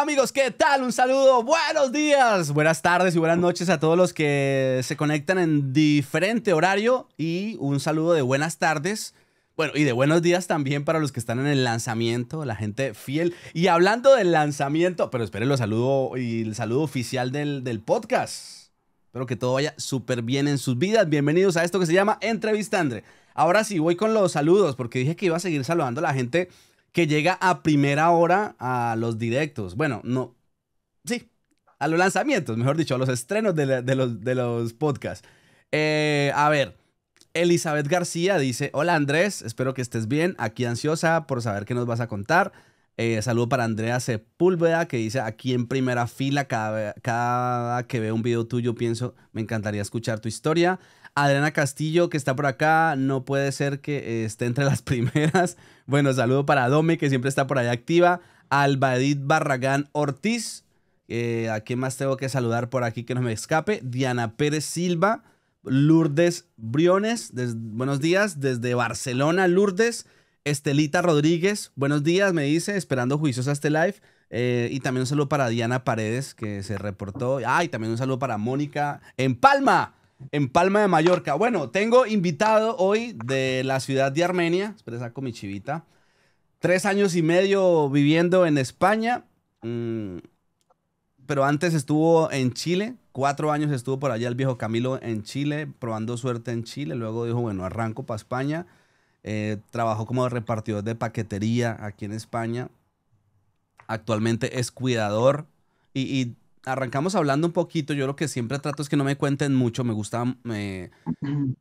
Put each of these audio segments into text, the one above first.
Amigos, ¿qué tal? Un saludo, buenos días, buenas tardes y buenas noches a todos los que se conectan en diferente horario y un saludo de buenas tardes. Bueno, y de buenos días también para los que están en el lanzamiento, la gente fiel. Y hablando del lanzamiento, pero esperen los saludo y el saludo oficial del, del podcast. Espero que todo vaya súper bien en sus vidas. Bienvenidos a esto que se llama Entrevista Ahora sí, voy con los saludos porque dije que iba a seguir saludando a la gente que llega a primera hora a los directos. Bueno, no. Sí, a los lanzamientos, mejor dicho, a los estrenos de, los, de los, podcasts. Eh, a ver, Elizabeth García dice, hola Andrés, espero que estés bien, aquí ansiosa por saber qué nos vas a contar. Eh, saludo para Andrea Sepúlveda que dice aquí en primera fila, cada, cada que veo un video tuyo pienso, me encantaría escuchar tu historia. Adriana Castillo, que está por acá, no puede ser que eh, esté entre las primeras. Bueno, saludo para Dome, que siempre está por ahí activa. Albadit Barragán Ortiz, eh, ¿a quién más tengo que saludar por aquí que no me escape? Diana Pérez Silva, Lourdes Briones, buenos días, desde Barcelona, Lourdes. Estelita Rodríguez, buenos días, me dice, esperando juiciosa este live. Eh, y también un saludo para Diana Paredes, que se reportó. ay también un saludo para Mónica en Palma en Palma de Mallorca. Bueno, tengo invitado hoy de la ciudad de Armenia, espera, saco mi chivita, tres años y medio viviendo en España, mm, pero antes estuvo en Chile, cuatro años estuvo por allá el viejo Camilo en Chile, probando suerte en Chile, luego dijo, bueno, arranco para España, eh, trabajó como repartidor de paquetería aquí en España, actualmente es cuidador y arrancamos hablando un poquito, yo lo que siempre trato es que no me cuenten mucho, me gusta eh,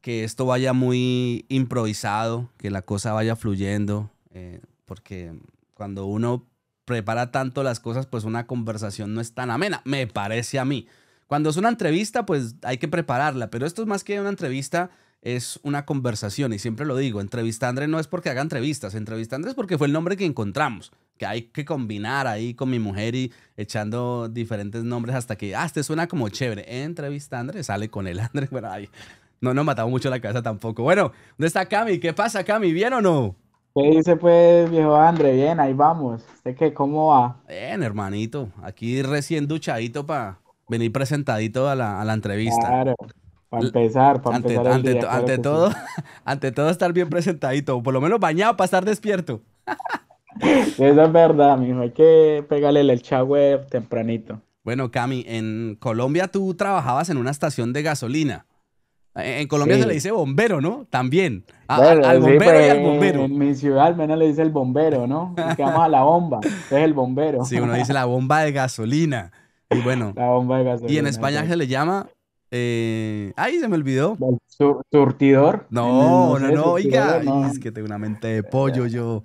que esto vaya muy improvisado, que la cosa vaya fluyendo, eh, porque cuando uno prepara tanto las cosas, pues una conversación no es tan amena, me parece a mí. Cuando es una entrevista, pues hay que prepararla, pero esto es más que una entrevista, es una conversación y siempre lo digo, Entrevista entrevistandre no es porque haga entrevistas, entrevistandre es porque fue el nombre que encontramos que hay que combinar ahí con mi mujer y echando diferentes nombres hasta que, ah, este suena como chévere. Entrevista a Andrés, sale con el Andrés. Bueno, ahí no nos matamos mucho la cabeza tampoco. Bueno, ¿dónde está Cami? ¿Qué pasa, Cami? ¿Bien o no? ¿Qué dice pues, viejo André? Bien, ahí vamos. ¿Usted qué? ¿Cómo va? Bien, hermanito. Aquí recién duchadito para venir presentadito a la, a la entrevista. Claro. Para empezar, para ante, empezar. ante, todo, ante todo estar bien presentadito, por lo menos bañado para estar despierto. Eso es verdad, mijo. Hay que pegarle el chagüe tempranito. Bueno, Cami, en Colombia tú trabajabas en una estación de gasolina. Eh, en Colombia se le dice bombero, ¿no? También. al bombero y al pues, bombero. En mi ciudad al menos le dice el bombero, ¿no? Que llama a la bomba, es el bombero. Sí, uno dice la bomba de gasolina. Y bueno. La bomba de gasolina. Y en España se le llama eh, ay, se me olvidó. ¿Surtidor? No, no, no, oiga, es que tengo una mente de pollo yo.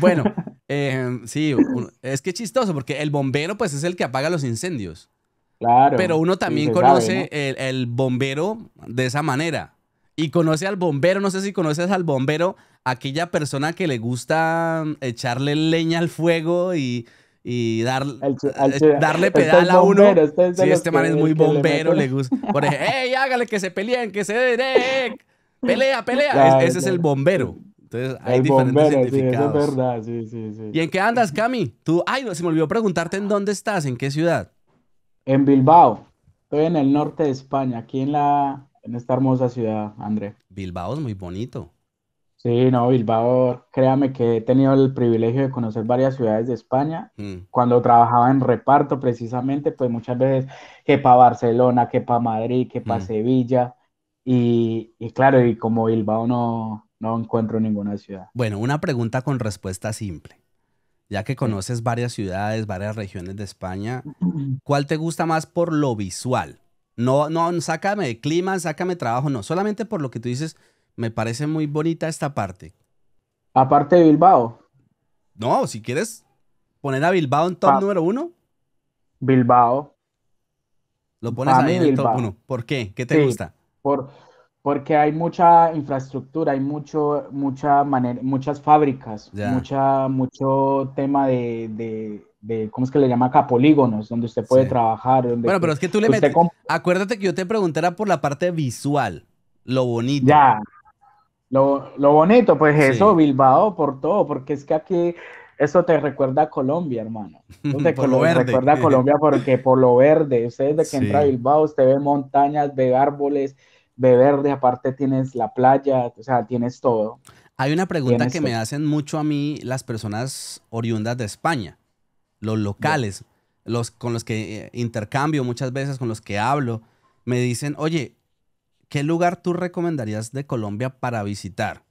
Bueno, em, sí, es que es chistoso porque el bombero pues es el que apaga los incendios. Claro. Pero uno también conoce el, bombero de esa manera. Y conoce al bombero, no sé si conoces al bombero, aquella persona que le gusta echarle leña al fuego y y eh, darle pedal a uno. si este man es muy bombero, le, gusta. Por ejemplo, ¡ey, hágale que se peleen, que se den! Eh, ¡Pelea, pelea! ese es el bombero. Entonces hay diferentes identificados Sí, es verdad, sí, sí, ¿Y en qué andas, Cami? Tú, ay, no, se me olvidó preguntarte en dónde estás, en qué ciudad. En Bilbao. Estoy en el norte de España, aquí en la en esta hermosa ciudad, André. Bilbao es muy bonito. Sí, no, Bilbao, créame que he tenido el privilegio de conocer varias ciudades de España. Mm. Cuando trabajaba en reparto, precisamente, pues muchas veces que pa' Barcelona, que pa' Madrid, que pa' mm. Sevilla. Y, y, claro, y como Bilbao no, no encuentro ninguna ciudad. Bueno, una pregunta con respuesta simple. Ya que conoces varias ciudades, varias regiones de España, ¿cuál te gusta más por lo visual? No, no, sácame de clima, sácame trabajo, no, solamente por lo que tú dices, me parece muy bonita esta parte. Aparte de Bilbao. No, si quieres poner a Bilbao en top ah. número uno. Bilbao. Lo pones ahí en el top uno. ¿Por qué? ¿Qué te gusta? porque hay mucha infraestructura, hay mucho, muchas fábricas, mucha, mucho tema de, de, ¿cómo es que le llama acá? Polígonos, donde usted puede trabajar. bueno, pero es que tú le metes. Acuérdate que yo te preguntara por la parte visual, lo bonito. Ya. Lo, bonito, pues eso, Bilbao, por todo, porque es que aquí eso te recuerda a Colombia, hermano. te recuerda a Colombia porque por lo verde, ustedes de que entra a Bilbao, usted ve montañas, ve árboles, ve verde, aparte tienes la playa, o sea, tienes todo. Hay una pregunta que me hacen mucho a mí las personas oriundas de España, los locales, los con los que eh, intercambio muchas veces, con los que hablo, me dicen, oye, ¿qué lugar tú recomendarías de Colombia para visitar?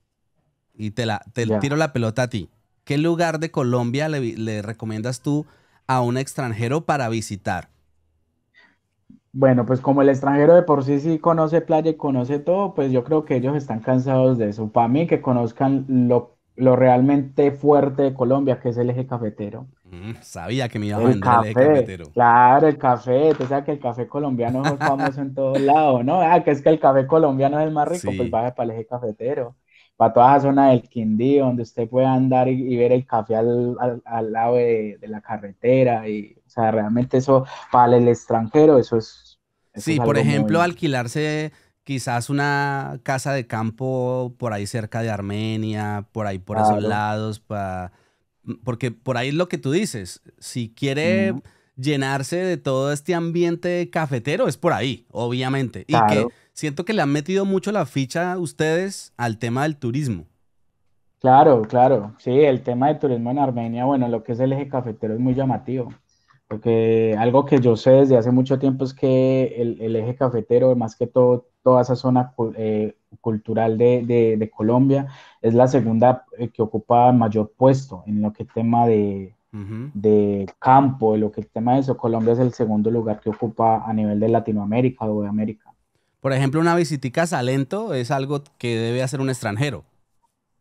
Y te, la, tiro la pelota a ti. ¿Qué lugar de Colombia le, le recomiendas tú a un extranjero para visitar? Bueno, pues como el extranjero de por sí sí conoce playa y conoce todo, pues yo creo que ellos están cansados de eso. Para mí, que conozcan lo lo realmente fuerte de Colombia, que es el eje cafetero. Mm, sabía que me iba a vender el eje cafetero. Claro, el café, o sea que el café colombiano es famoso en todos lados, ¿no? Ah, que es que el café colombiano es el más rico, pues vaya para el eje cafetero, para toda esa zona del Quindío, donde usted puede andar y, ver el café al, lado de, la carretera, y, o sea, realmente eso, para el extranjero, eso es... sí, por ejemplo, alquilarse quizás una casa de campo por ahí cerca de Armenia, por ahí por esos lados, para... Mm, porque por ahí es lo que tú dices, si quiere llenarse de todo este ambiente cafetero, es por ahí, obviamente. Y que siento que le han metido mucho la ficha ustedes al tema del turismo. Claro, claro, sí, el tema del turismo en Armenia, bueno, lo que es el eje cafetero es muy llamativo, porque algo que yo sé desde hace mucho tiempo es que el eje cafetero, más que todo, toda esa zona eh, cultural de, Colombia. Es la segunda eh, que ocupa mayor puesto en lo que tema de, de campo, en lo que el tema de eso. Colombia es el segundo lugar que ocupa a nivel de Latinoamérica o de América. Por ejemplo, una visitica a Salento es algo que debe hacer un extranjero.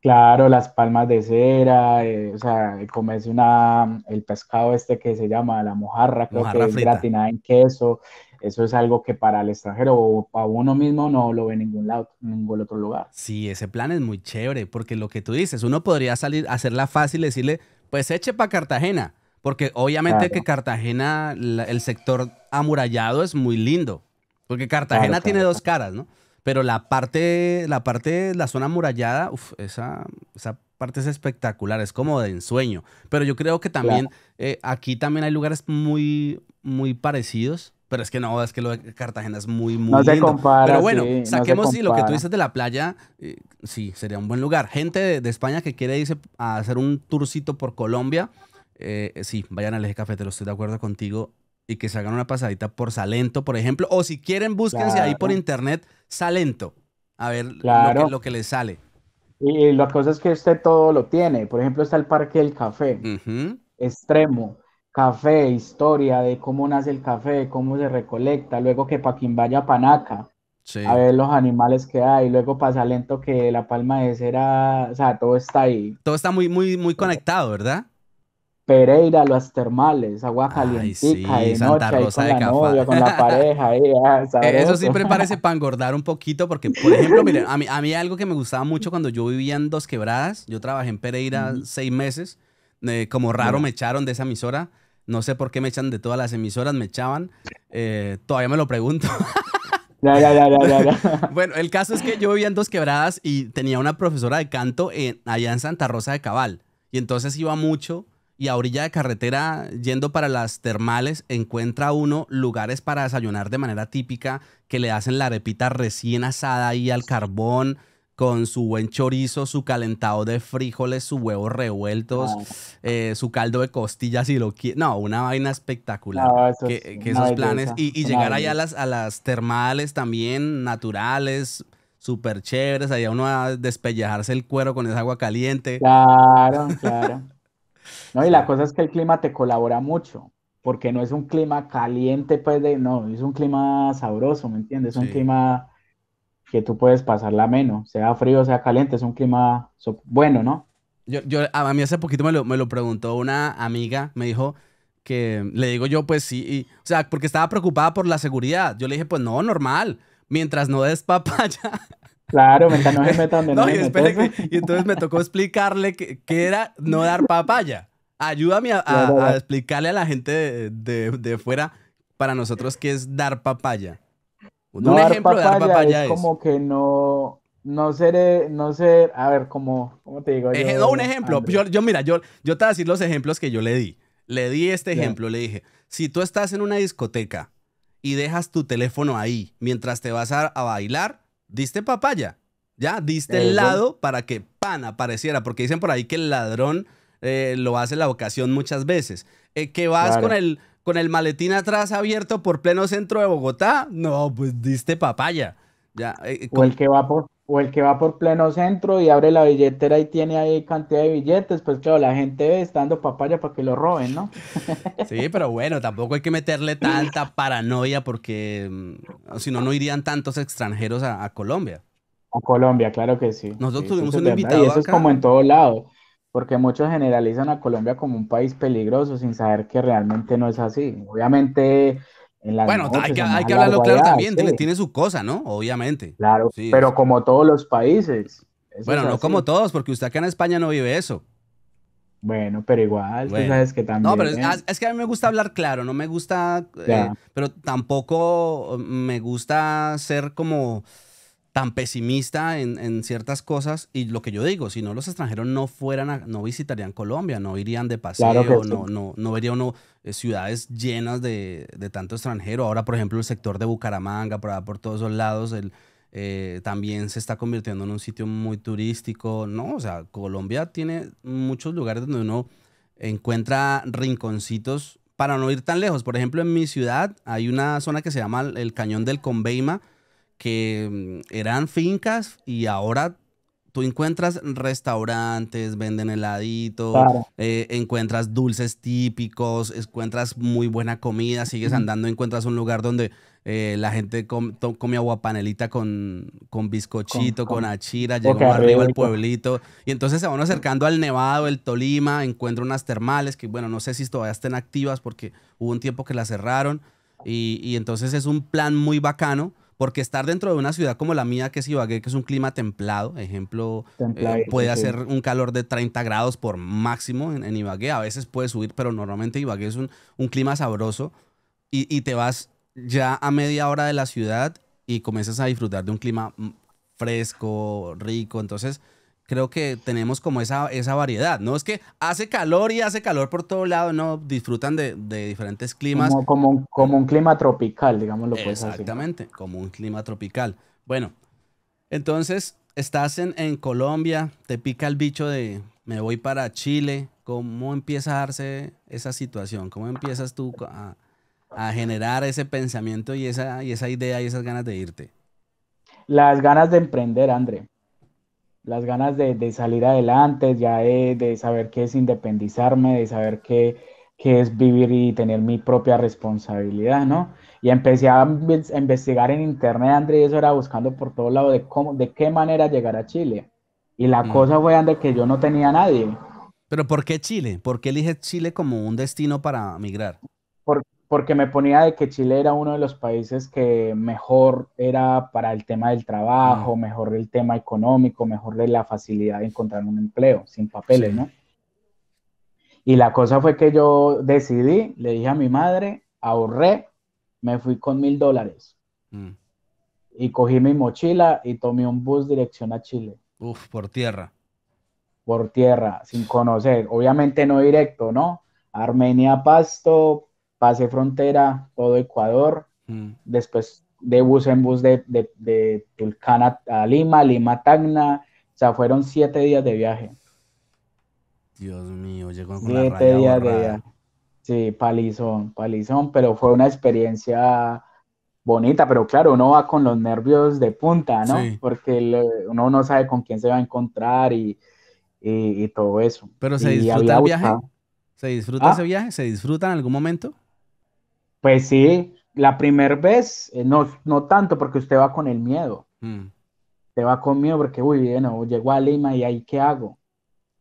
Claro, las palmas de cera, eh, o sea, comerse una, el pescado este que se llama la mojarra, creo que es gratinada en queso, eso es algo que para el extranjero o para uno mismo no lo ve en ningún, lado, ningún otro lugar. Sí, ese plan es muy chévere, porque lo que tú dices, uno podría salir, hacerla fácil, decirle, pues eche para Cartagena, porque obviamente que Cartagena, el sector amurallado es muy lindo, porque Cartagena tiene dos caras, ¿no? Pero la parte, la parte, la zona amurallada, esa, esa parte es espectacular, es como de ensueño. Pero yo creo que también eh, aquí también hay lugares muy, muy parecidos pero es que no, es que lo de Cartagena es muy, muy. No se Pero bueno, saquemos sí, lo que tú dices de la playa, eh, sí, sería un buen lugar. Gente de, España que quiere irse a hacer un tourcito por Colombia, eh, sí, vayan al eje Café, lo estoy de acuerdo contigo. Y que se hagan una pasadita por Salento, por ejemplo. O si quieren, búsquense ahí por internet Salento. A ver lo, que, les sale. Y la cosa es que usted todo lo tiene. Por ejemplo, está el Parque del Café. Extremo café, historia de cómo nace el café, cómo se recolecta, luego que Paquín vaya a Panaca, a ver los animales que hay, luego pasa lento que la palma de cera, o sea, todo está ahí. Todo está muy, muy, muy conectado, ¿verdad? Pereira, los termales, agua caliente Santa de Eso siempre parece para engordar un poquito, porque, por ejemplo, miren, a mí, algo que me gustaba mucho cuando yo vivía en Dos Quebradas, yo trabajé en Pereira seis meses, eh, como raro me echaron de esa emisora, no sé por qué me echan de todas las emisoras, me echaban. Eh, todavía me lo pregunto. bueno, el caso es que yo vivía en Dos Quebradas y tenía una profesora de canto en, allá en Santa Rosa de Cabal. Y entonces iba mucho y a orilla de carretera, yendo para las termales, encuentra uno lugares para desayunar de manera típica, que le hacen la arepita recién asada ahí al carbón, con su buen chorizo, su calentado de frijoles, sus huevos revueltos, ah. eh, su caldo de costillas y lo quiere. No, una vaina espectacular. Ah, que, esos planes. Y, llegar allá a las, a las termales también, naturales súper chéveres, allá uno a despellejarse el cuero con esa agua caliente. Claro, claro. No, y la cosa es que el clima te colabora mucho, porque no es un clima caliente, pues de, no, es un clima sabroso, ¿me entiendes? Es un clima que tú puedes pasarla menos, sea frío, sea caliente, es un clima bueno, ¿no? Yo, yo a mí hace poquito me lo, preguntó una amiga, me dijo que le digo yo, pues sí, o sea, porque estaba preocupada por la seguridad. Yo le dije, pues no, normal, mientras no des papaya. Claro, mientras no se meta donde no, no y, y, entonces me tocó explicarle qué era no dar papaya. Ayúdame a, explicarle a la gente de fuera para nosotros qué es dar papaya. Un, ejemplo de dar papaya es, como que no, no seré, eh, no ser, a ver, ¿cómo te digo? Eh, eh, yo, un ejemplo. Yo, yo, mira, yo, yo te voy a decir los ejemplos que yo le di. Le di este ejemplo, le dije, si tú estás en una discoteca y dejas tu teléfono ahí mientras te vas a, bailar, diste papaya, ya, diste el lado para que pan apareciera, porque dicen por ahí que el ladrón lo hace la ocasión muchas veces. que vas con el con el maletín atrás abierto por pleno centro de Bogotá, no, pues diste papaya. Ya, eh, eh, o, el que va por, o el que va por pleno centro y abre la billetera y tiene ahí cantidad de billetes, pues claro, la gente está dando papaya para que lo roben, ¿no? Sí, pero bueno, tampoco hay que meterle tanta paranoia porque mm, si no, no irían tantos extranjeros a, Colombia. A Colombia, claro que sí. Nosotros tuvimos un invitado. Y eso es como en todo lado porque muchos generalizan a Colombia como un país peligroso sin saber que realmente no es así. Obviamente, en bueno, hay que, hablarlo claro también, tiene, su cosa, ¿no? Obviamente. Claro, sí, pero como todos los países. Bueno, no como todos, porque usted acá en España no vive eso. Bueno, pero igual, tú sabes que también. No, pero ¿eh? ah, es, que a mí me gusta hablar claro, no me gusta. Eh, pero tampoco mm, me gusta ser como tan pesimista en, ciertas cosas. Y lo que yo digo, si no, los extranjeros no fueran, no visitarían Colombia, no irían de paseo, no, no, no vería uno eh, ciudades llenas de, tanto extranjero. Ahora, por ejemplo, el sector de Bucaramanga, por, por todos los lados, el, eh, también se está convirtiendo en un sitio muy turístico, ¿no? O sea, Colombia tiene muchos lugares donde uno encuentra rinconcitos para no ir tan lejos. Por ejemplo, en mi ciudad hay una zona que se llama el Cañón del Conveima, que mm, eran fincas y ahora tú encuentras restaurantes, venden heladito, eh, encuentras dulces típicos, encuentras muy buena comida, sigues andando, encuentras un lugar donde eh, la gente come aguapanelita con, con bizcochito, con, achira, llegó arriba el pueblito, y entonces se van acercando al Nevado, el Tolima, encuentro unas termales que, bueno, no sé si todavía estén activas porque hubo un tiempo que las cerraron, y, y entonces es un plan muy bacano porque estar dentro de una ciudad como la mía, que es Ibagué, que es un clima templado, ejemplo, eh, puede hacer un calor de 30 grados por máximo en, en, Ibagué. A veces puede subir, pero normalmente Ibagué es un, clima sabroso. Y, y, te vas ya a media hora de la ciudad y comienzas a disfrutar de un clima mm, fresco, rico. Entonces, creo que tenemos como esa, esa variedad, ¿no? Es que hace calor y hace calor por todo lado, ¿no? Disfrutan de, diferentes climas. Como, como, un, como un clima tropical, digámoslo pues Exactamente, como un clima tropical. Bueno, entonces estás en, en, Colombia, te pica el bicho de me voy para Chile. ¿Cómo empieza a darse esa situación? ¿Cómo empiezas tú a, generar ese pensamiento y esa, y esa idea y esas ganas de irte? Las ganas de emprender, André las ganas de, salir adelante, ya de, saber qué es independizarme, de saber qué, es vivir y tener mi propia responsabilidad, ¿no? Y empecé a investigar en internet, André, y eso era buscando por todo lado de, cómo, de qué manera llegar a Chile. Y la mm. cosa fue, André, que yo no tenía nadie. ¿Pero por qué Chile? ¿Por qué eliges Chile como un destino para migrar? porque me ponía de que Chile era uno de los países que mejor era para el tema del trabajo, mm. mejor el tema económico, mejor de la facilidad de encontrar un empleo sin papeles, ¿no? Y la cosa fue que yo decidí, le dije a mi madre, ahorré, me fui con mil dólares. Mm. Y cogí mi mochila y tomé un bus dirección a Chile. Uf, por tierra. Por tierra, sin conocer. Obviamente no directo, ¿no? Armenia Pasto, Pase frontera, todo Ecuador, mm. después de bus en bus de, de, Tulcán a, Lima, Lima a Tacna, o sea, fueron siete días de viaje. Dios mío, llegó con siete la días de viaje. Sí, palizón, palizón, pero fue una experiencia bonita, pero claro, uno va con los nervios de punta, ¿no? Porque uno no sabe con quién se va a encontrar y, todo eso. Pero se disfruta el viaje. ¿Se disfruta ¿Ah? ese viaje? ¿Se disfruta en algún momento? Pues sí, la primera vez, eh, no, no tanto porque usted va con el miedo. Mm. te va con miedo porque, uy, bueno, llego a Lima y ahí qué hago.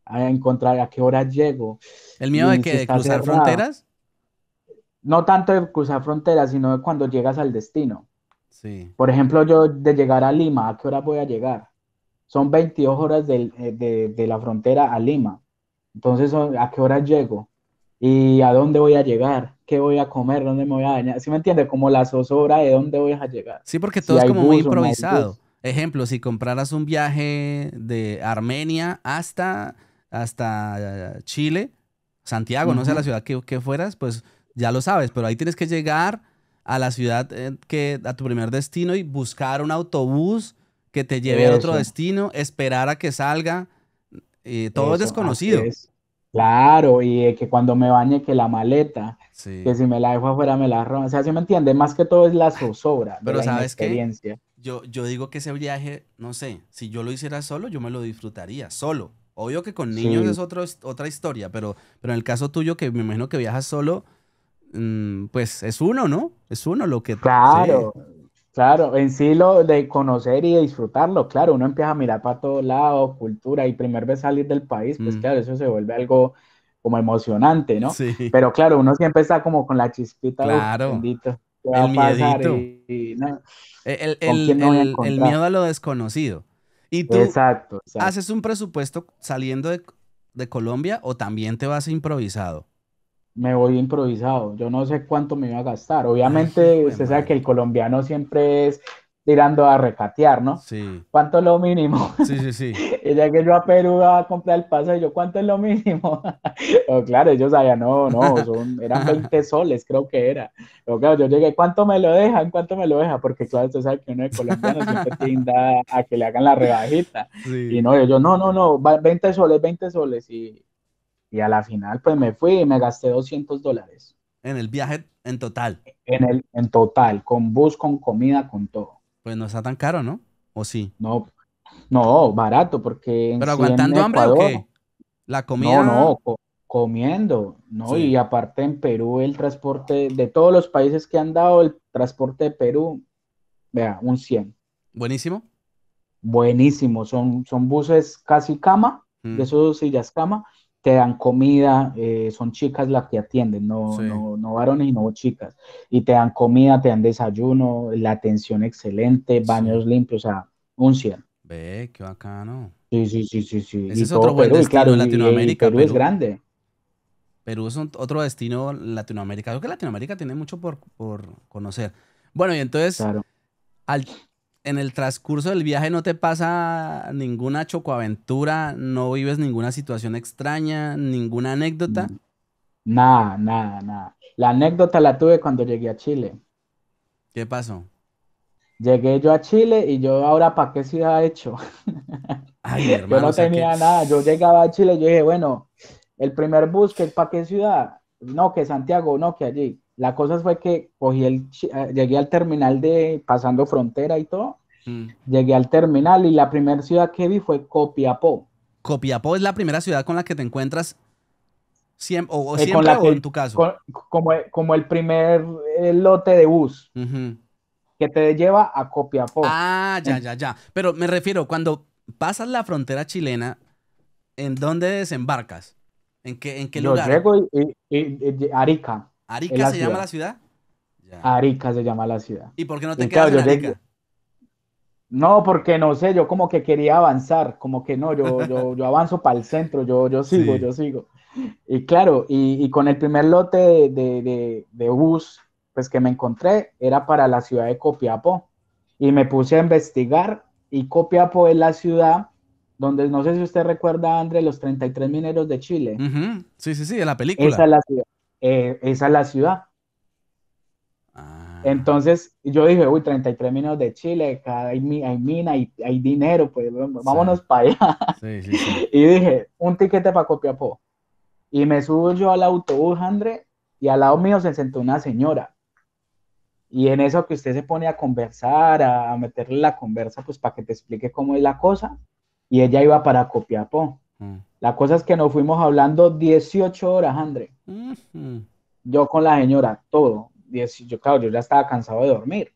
A encontrar a qué hora llego. ¿El miedo de que de cruzar fronteras? No tanto de cruzar fronteras, sino de cuando llegas al destino. Sí. Por ejemplo, yo de llegar a Lima, ¿a qué hora voy a llegar? Son 22 horas eh, de, de la frontera a Lima. Entonces, ¿a qué hora llego? ¿Y a dónde voy a llegar? qué voy a comer, dónde me voy a dañar. ¿Sí me entiende? Como la zozobra de dónde voy a llegar. Sí, porque todo es como muy improvisado. Ejemplo, si compraras un viaje de Armenia hasta, hasta eh, Chile, Santiago, no sé la ciudad que, fueras, pues ya lo sabes, pero ahí tienes que llegar a la ciudad eh, que a tu primer destino y buscar un autobús que te lleve a otro destino, esperar a que salga. Eh, todo es desconocido. Claro, y que cuando me bañe, que la maleta, que si me la dejo afuera, me la roban. O sea, ¿sí me entiende? Más que todo es la zozobra Pero de la experiencia. Yo, yo digo que ese viaje, no sé, si yo lo hiciera solo, yo me lo disfrutaría, solo. Obvio que con niños es otro, otra historia, pero, pero en el caso tuyo, que me imagino que viajas solo, mm, pues es uno, ¿no? Es uno lo que... Claro. Claro, en sí lo de conocer y disfrutarlo, claro, uno empieza a mirar para todos lados, cultura, y primer vez salir del país, pues mm. claro, eso se vuelve algo como emocionante, ¿no? Sí. Pero claro, uno siempre está como con la chispita. Claro. Bendito, el el, miedo a lo desconocido. Y tú exacto, haces un presupuesto saliendo de Colombia o también te vas improvisado me voy improvisado. Yo no sé cuánto me iba a gastar. Obviamente, usted sabe que el colombiano siempre es tirando a recatear, ¿no? Sí. ¿Cuánto es lo mínimo? Sí, sí, sí. Ella que yo a Perú a comprar el pase, yo, ¿cuánto es lo mínimo? claro, ellos sabían, no, no, son, eran 20 soles, creo que era. yo llegué, ¿cuánto me lo dejan? ¿Cuánto me lo dejan? Porque claro, usted sabe que uno de colombiano siempre tienda a que le hagan la rebajita. Y no, yo, no, no, no, 20 soles, 20 soles. Y y a la final, pues me fui y me gasté 200 dólares. En el viaje en total. En, el, en total, con bus, con comida, con todo. Pues no está tan caro, ¿no? ¿O sí? No, no, barato, porque. ¿Pero aguantando hambre o qué? La comida. No, no, comiendo, ¿no? Y aparte en Perú, el transporte de todos los países que han dado, el transporte de Perú, vea, un 100. Buenísimo. Buenísimo, son, son buses casi cama, de mm. esos sillas cama, te dan comida, eh, son chicas las que atienden, no, no, no, varones y no chicas. Y te dan comida, te dan desayuno, la atención excelente, baños limpios, o sea, un cielo Ve, qué bacano. Sí, sí, sí, sí. sí. Ese es otro buen Perú, claro, Latinoamérica. Perú, es grande. Perú es otro destino Latinoamérica. Creo que Latinoamérica tiene mucho por, por conocer. Bueno, y entonces, claro. al en el transcurso del viaje no te pasa ninguna chocoaventura, no vives ninguna situación extraña, ninguna anécdota. Mm. Nada, nada, nada. La anécdota la tuve cuando llegué a Chile. ¿Qué pasó? Llegué yo a Chile y yo ahora para qué ciudad he hecho. Ay, yo no tenía nada. Yo llegaba a Chile y yo dije, bueno, el primer bus que es para qué ciudad, no que Santiago, no que allí. La cosa fue que cogí el, eh, llegué al terminal de pasando frontera y todo. Mm. Llegué al terminal y la primera ciudad que vi fue Copiapó. Copiapó es la primera ciudad con la que te encuentras eh, siempre o, siempre, en tu caso. como, como, el primer eh, lote de bus. Que te lleva a Copiapó. Ah, ya, ya, ya. Pero me refiero, cuando pasas la frontera chilena, ¿en dónde desembarcas? ¿En qué, en qué lugar? Yo llego y Arica. ¿Arica se llama la ciudad? Arica se llama la ciudad. ¿Y por qué no te quedas en Arica? No, porque no sé, yo como que quería avanzar, como que no, yo, yo, avanzo para el centro, yo, yo sigo, yo sigo. Y claro, y, con el primer lote de, bus pues que me encontré era para la ciudad de Copiapó. Y me puse a investigar y Copiapó es la ciudad donde, no sé si usted recuerda, André, los 33 mineros de Chile. Sí, sí, sí, de la película. Esa es la ciudad eh, es la ciudad. Ah. Entonces yo dije, uy, 33 minutos de Chile, hay, hay mina, hay, hay, dinero, pues vámonos para allá. y dije, un tiquete para Copiapó. Y me subo yo al autobús, André, y al lado mío se sentó una señora. Y en eso que usted se pone a conversar, a meterle la conversa, pues para que te explique cómo es la cosa, y ella iba para Copiapó. Mm. La cosa es que nos fuimos hablando 18 horas, André. Yo con la señora, todo. Yo, claro, yo ya estaba cansado de dormir.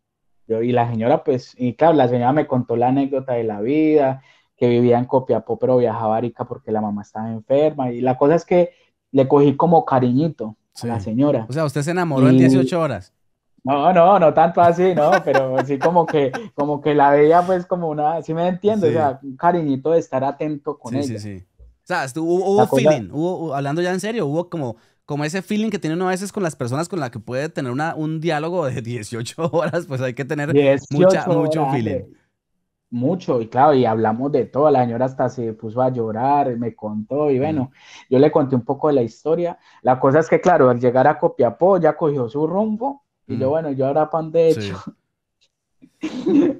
Yo, y la señora, pues, y claro, la señora me contó la anécdota de la vida, que vivía en Copiapó, pero viajaba a Arica porque la mamá estaba enferma. Y la cosa es que le cogí como cariñito a la señora. O sea, usted se enamoró en 18 horas. No, no, no tanto así, no, pero sí como que, como que la veía pues como una, si ¿sí me entiendo, o sea, un cariñito de estar atento con ella. Sí, sí, sí. O sea, hubo, feeling, hablando ya en serio, hubo como, como ese feeling que tiene uno a veces con las personas con las que puede tener una, un diálogo de 18 horas, pues hay que tener mucha, mucho feeling. Eh, mucho, y claro, y hablamos de todo, la señora hasta se puso a llorar, me contó, y bueno, yo le conté un poco de la historia. La cosa es que, claro, al llegar a Copiapó ya cogió su rumbo, y yo, bueno, yo ahora pan de hecho.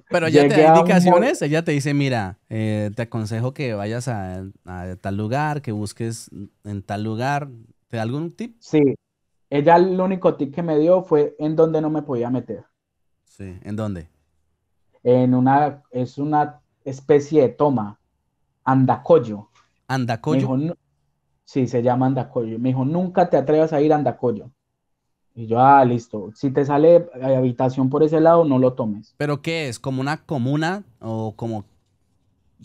Pero ya te da indicaciones, ella te dice, mira, eh, te aconsejo que vayas a, tal lugar, que busques en tal lugar. ¿Te da algún tip? Sí, ella el único tip que me dio fue en dónde no me podía meter. Sí, ¿en dónde? En una, es una especie de toma, andacollo. ¿Andacollo? sí, se llama andacollo. Me dijo, nunca te atrevas a ir a andacollo. Y yo, ah, listo. Si te sale eh, habitación por ese lado, no lo tomes. ¿Pero qué es? ¿Como una comuna o como...?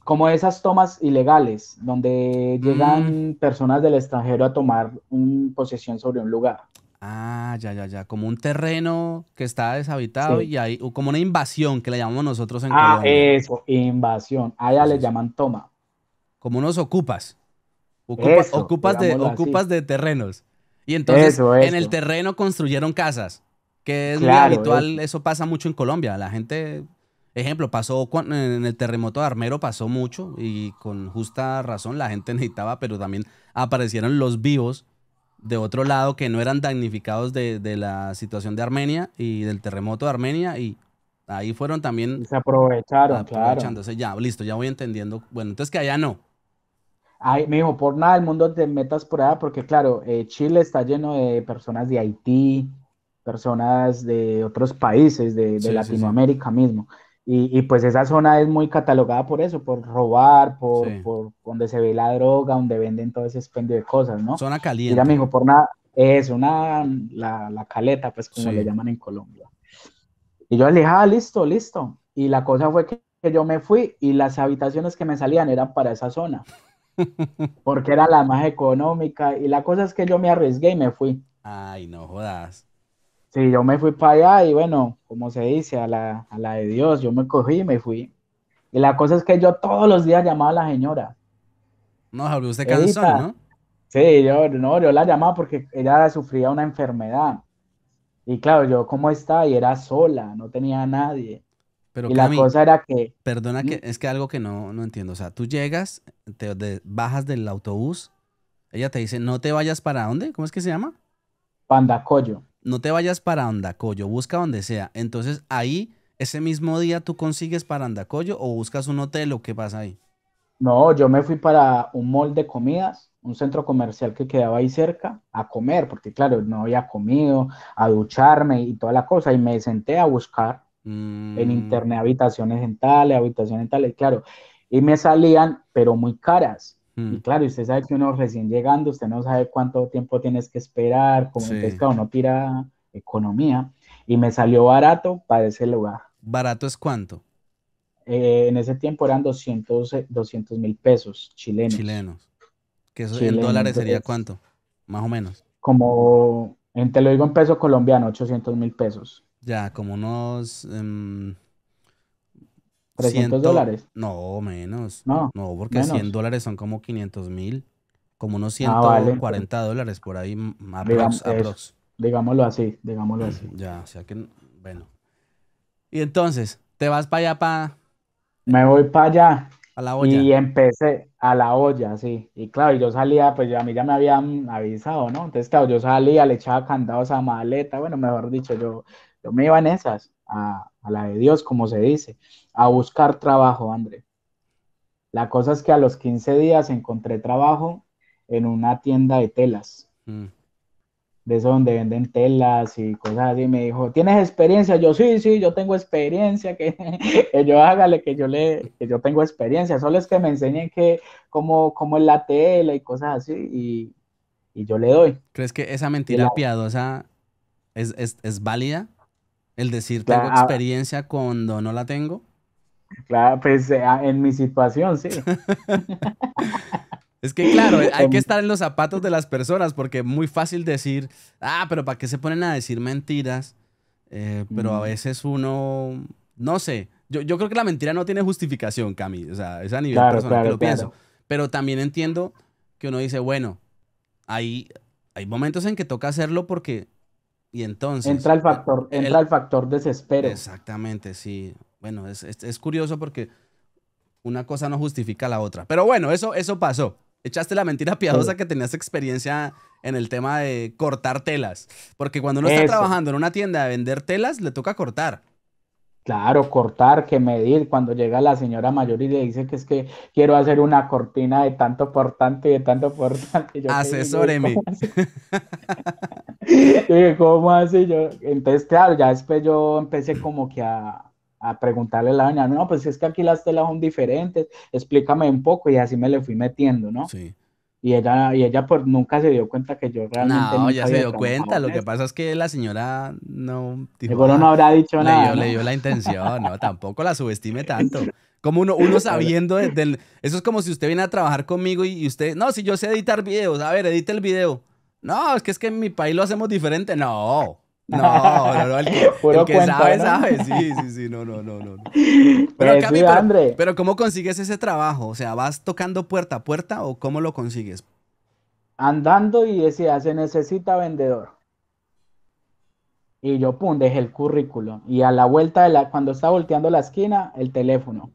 Como esas tomas ilegales, donde llegan mm. personas del extranjero a tomar un, posesión sobre un lugar. Ah, ya, ya, ya. Como un terreno que está deshabitado y hay como una invasión que le llamamos nosotros en ah, Colombia. Ah, eso, invasión. Allá le llaman toma. Como unos ocupas. ocupas, de, ocupas de terrenos. Y entonces en el terreno construyeron casas, que es muy habitual, eso. pasa mucho en Colombia. La gente, ejemplo, pasó en el terremoto de Armero, pasó mucho y con justa razón la gente necesitaba, pero también aparecieron los vivos de otro lado que no eran damnificados de, de la situación de Armenia y del terremoto de Armenia y ahí fueron también... Se aprovecharon, aprovechándose. Claro. Ya, listo, ya voy entendiendo. Bueno, entonces que allá no. Ay, dijo por nada el mundo te metas por allá, porque claro, eh, Chile está lleno de personas de Haití, personas de otros países, de, Latinoamérica mismo. Y, y, pues esa zona es muy catalogada por eso, por robar, por, por donde se ve la droga, donde venden todo ese expendio de cosas, ¿no? Zona caliente. Mira, dijo por nada, es una, la, la caleta, pues como le llaman en Colombia. Y yo le ah, listo, listo. Y la cosa fue que, que yo me fui y las habitaciones que me salían eran para esa zona porque era la más económica. Y la cosa es que yo me arriesgué y me fui. Ay, no jodas. Sí, yo me fui para allá y bueno, como se dice, a la, a la de Dios, yo me cogí y me fui. Y la cosa es que yo todos los días llamaba a la señora. No, usted cansó, ¿no? Sí, yo, no, yo la llamaba porque ella sufría una enfermedad. Y claro, yo, como está? Y era sola, no tenía a nadie. Pero la cosa era que... Perdona, que es que algo que no, no entiendo. O sea, tú llegas, te bajas del autobús, ella te dice, no te vayas para dónde, ¿cómo es que se llama? Pandacoyo. No te vayas para Andacoyo, busca donde sea. Entonces ahí, ese mismo día, tú consigues para Andacoyo o buscas un hotel o qué pasa ahí. No, yo me fui para un mall de comidas, un centro comercial que quedaba ahí cerca, a comer, porque claro, no había comido, a ducharme y toda la cosa, y me senté a buscar Mm. en internet, habitaciones en tales, habitaciones en tales, claro. Y me salían, pero muy caras. Y mm. claro, usted sabe que uno recién llegando, usted no sabe cuánto tiempo tienes que esperar, como sí. el pescado no tira economía. Y me salió barato para ese lugar. ¿Barato es cuánto? Eh, en ese tiempo eran 200 eh, mil pesos chilenos. Chilenos. Que eso en dólares sería cuánto, más o menos. Como, te lo digo en pesos colombianos, 800 mil pesos. Ya, como unos... 300 em, dólares. No, menos. No, no porque 100 dólares son como 500 mil. Como unos 140 ah, pues. dólares por ahí, aprox, aprox. Digámoslo así, digámoslo así. Mm, ya, o sea que, bueno. Y entonces, ¿te vas para allá, para...? Me voy para allá. A la olla. Y empecé a la olla, sí. Y claro, yo salía, pues a mí ya me habían avisado, ¿no? Entonces, claro, yo salía, le echaba candados a maleta, bueno, mejor dicho, yo yo me iba en esas, a, la de Dios, como se dice, a buscar trabajo, André. La cosa es que a los 15 días encontré trabajo en una tienda de telas. Mm. De eso donde venden telas y cosas así. Me dijo, ¿tienes experiencia? Yo, sí, sí, yo tengo experiencia. Que, yo hágale, que yo le, que yo tengo experiencia. Solo es que me enseñen que, cómo, es la tela y cosas así. Y, yo le doy. ¿Crees que esa mentira piadosa es válida? El decir, tengo ah, experiencia cuando no la tengo. Claro, pues eh, ah, en mi situación, sí. es que claro, eh, hay que em, estar en los zapatos de las personas porque es muy fácil decir, ah, pero ¿para qué se ponen a decir mentiras? Eh, pero a veces uno, no sé, yo, creo que la mentira no tiene justificación, Cami, o sea, es a nivel personal que lo pienso. Pero también entiendo que uno dice, bueno, hay, hay momentos en que toca hacerlo porque y entonces... Entra el eh, factor, entra factor desespero. Exactamente, sí. Bueno, es, curioso porque una cosa no justifica la otra. Pero bueno, eso, eso pasó. Echaste la mentira piadosa que tenías experiencia en el tema de cortar telas. Porque cuando uno está trabajando en una tienda de vender telas, le toca cortar. Claro, cortar, que medir. Cuando llega la señora mayor y le dice que es que quiero hacer una cortina de tanto por tanto y de tanto por tanto. Asesóreme. yo dije, ¿cómo así? Yo, entonces, claro, ya después yo empecé como que a, a preguntarle a la mañana no, pues es que aquí las telas son diferentes, explícame un poco, y así me le fui metiendo, ¿no? Sí. Y ella, y ella pues nunca se dio cuenta que yo realmente. No, ya se dio cuenta. Lo que pasa es que la señora no. Dijo, no habrá dicho le nada. Dio, Le dio la intención, no, tampoco la subestime tanto. Como uno, uno sabiendo del, Eso es como si usted viene a trabajar conmigo y, y usted. No, si yo sé editar videos, a ver, edite el video. No, es que es que en mi país lo hacemos diferente. No. No, no, no, el que, sabe, sabe. Sí, sí, sí, no, no, no, no. Pero, pues pero, ¿cómo consigues ese trabajo? O sea, ¿vas tocando puerta a puerta o cómo lo consigues? Andando y decía, se necesita vendedor. Y yo, pum, dejé el currículo Y a la vuelta de la, cuando estaba volteando la esquina, el teléfono.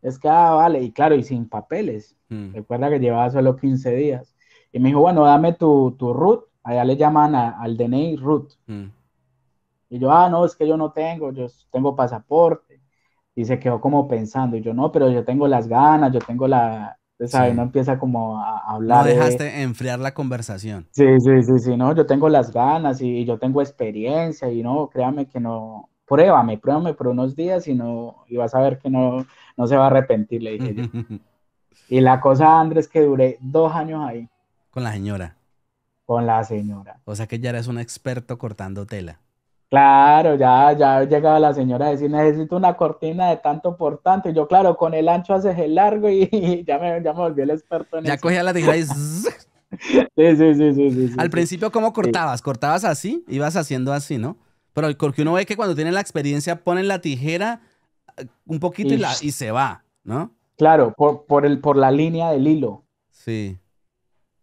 Es que, ah, vale, y claro, y sin papeles. Mm. Recuerda que llevaba solo 15 días. Y me dijo, bueno, dame tu, tu root. Allá le llaman al DNI root. Mm. Y yo, ah, no, es que yo no tengo, yo tengo pasaporte. Y se quedó como pensando. Y yo, no, pero yo tengo las ganas, yo tengo la, no empieza como a hablar. No dejaste enfriar la conversación. Sí, sí, sí, sí, no, yo tengo las ganas y, yo tengo experiencia y no, créame que no, pruébame, pruébame por unos días y no, y vas a ver que no, no se va a arrepentir, le dije yo. y la cosa, Andrés, que duré dos años ahí. Con la señora. Con la señora. O sea que ya eres un experto cortando tela. Claro, ya, ya llegaba la señora a decir, necesito una cortina de tanto por tanto. Y yo, claro, con el ancho haces el largo y, ya, me, ya volví el experto en eso. Ya cogía la tijera y... sí, sí, sí, sí, sí, Al principio, ¿cómo cortabas? ¿Cortabas así? Ibas haciendo así, ¿no? Pero el uno ve que cuando tiene la experiencia ponen la tijera eh, un poquito y, y se va, ¿no? Claro, por, por, el, por la línea del hilo. Sí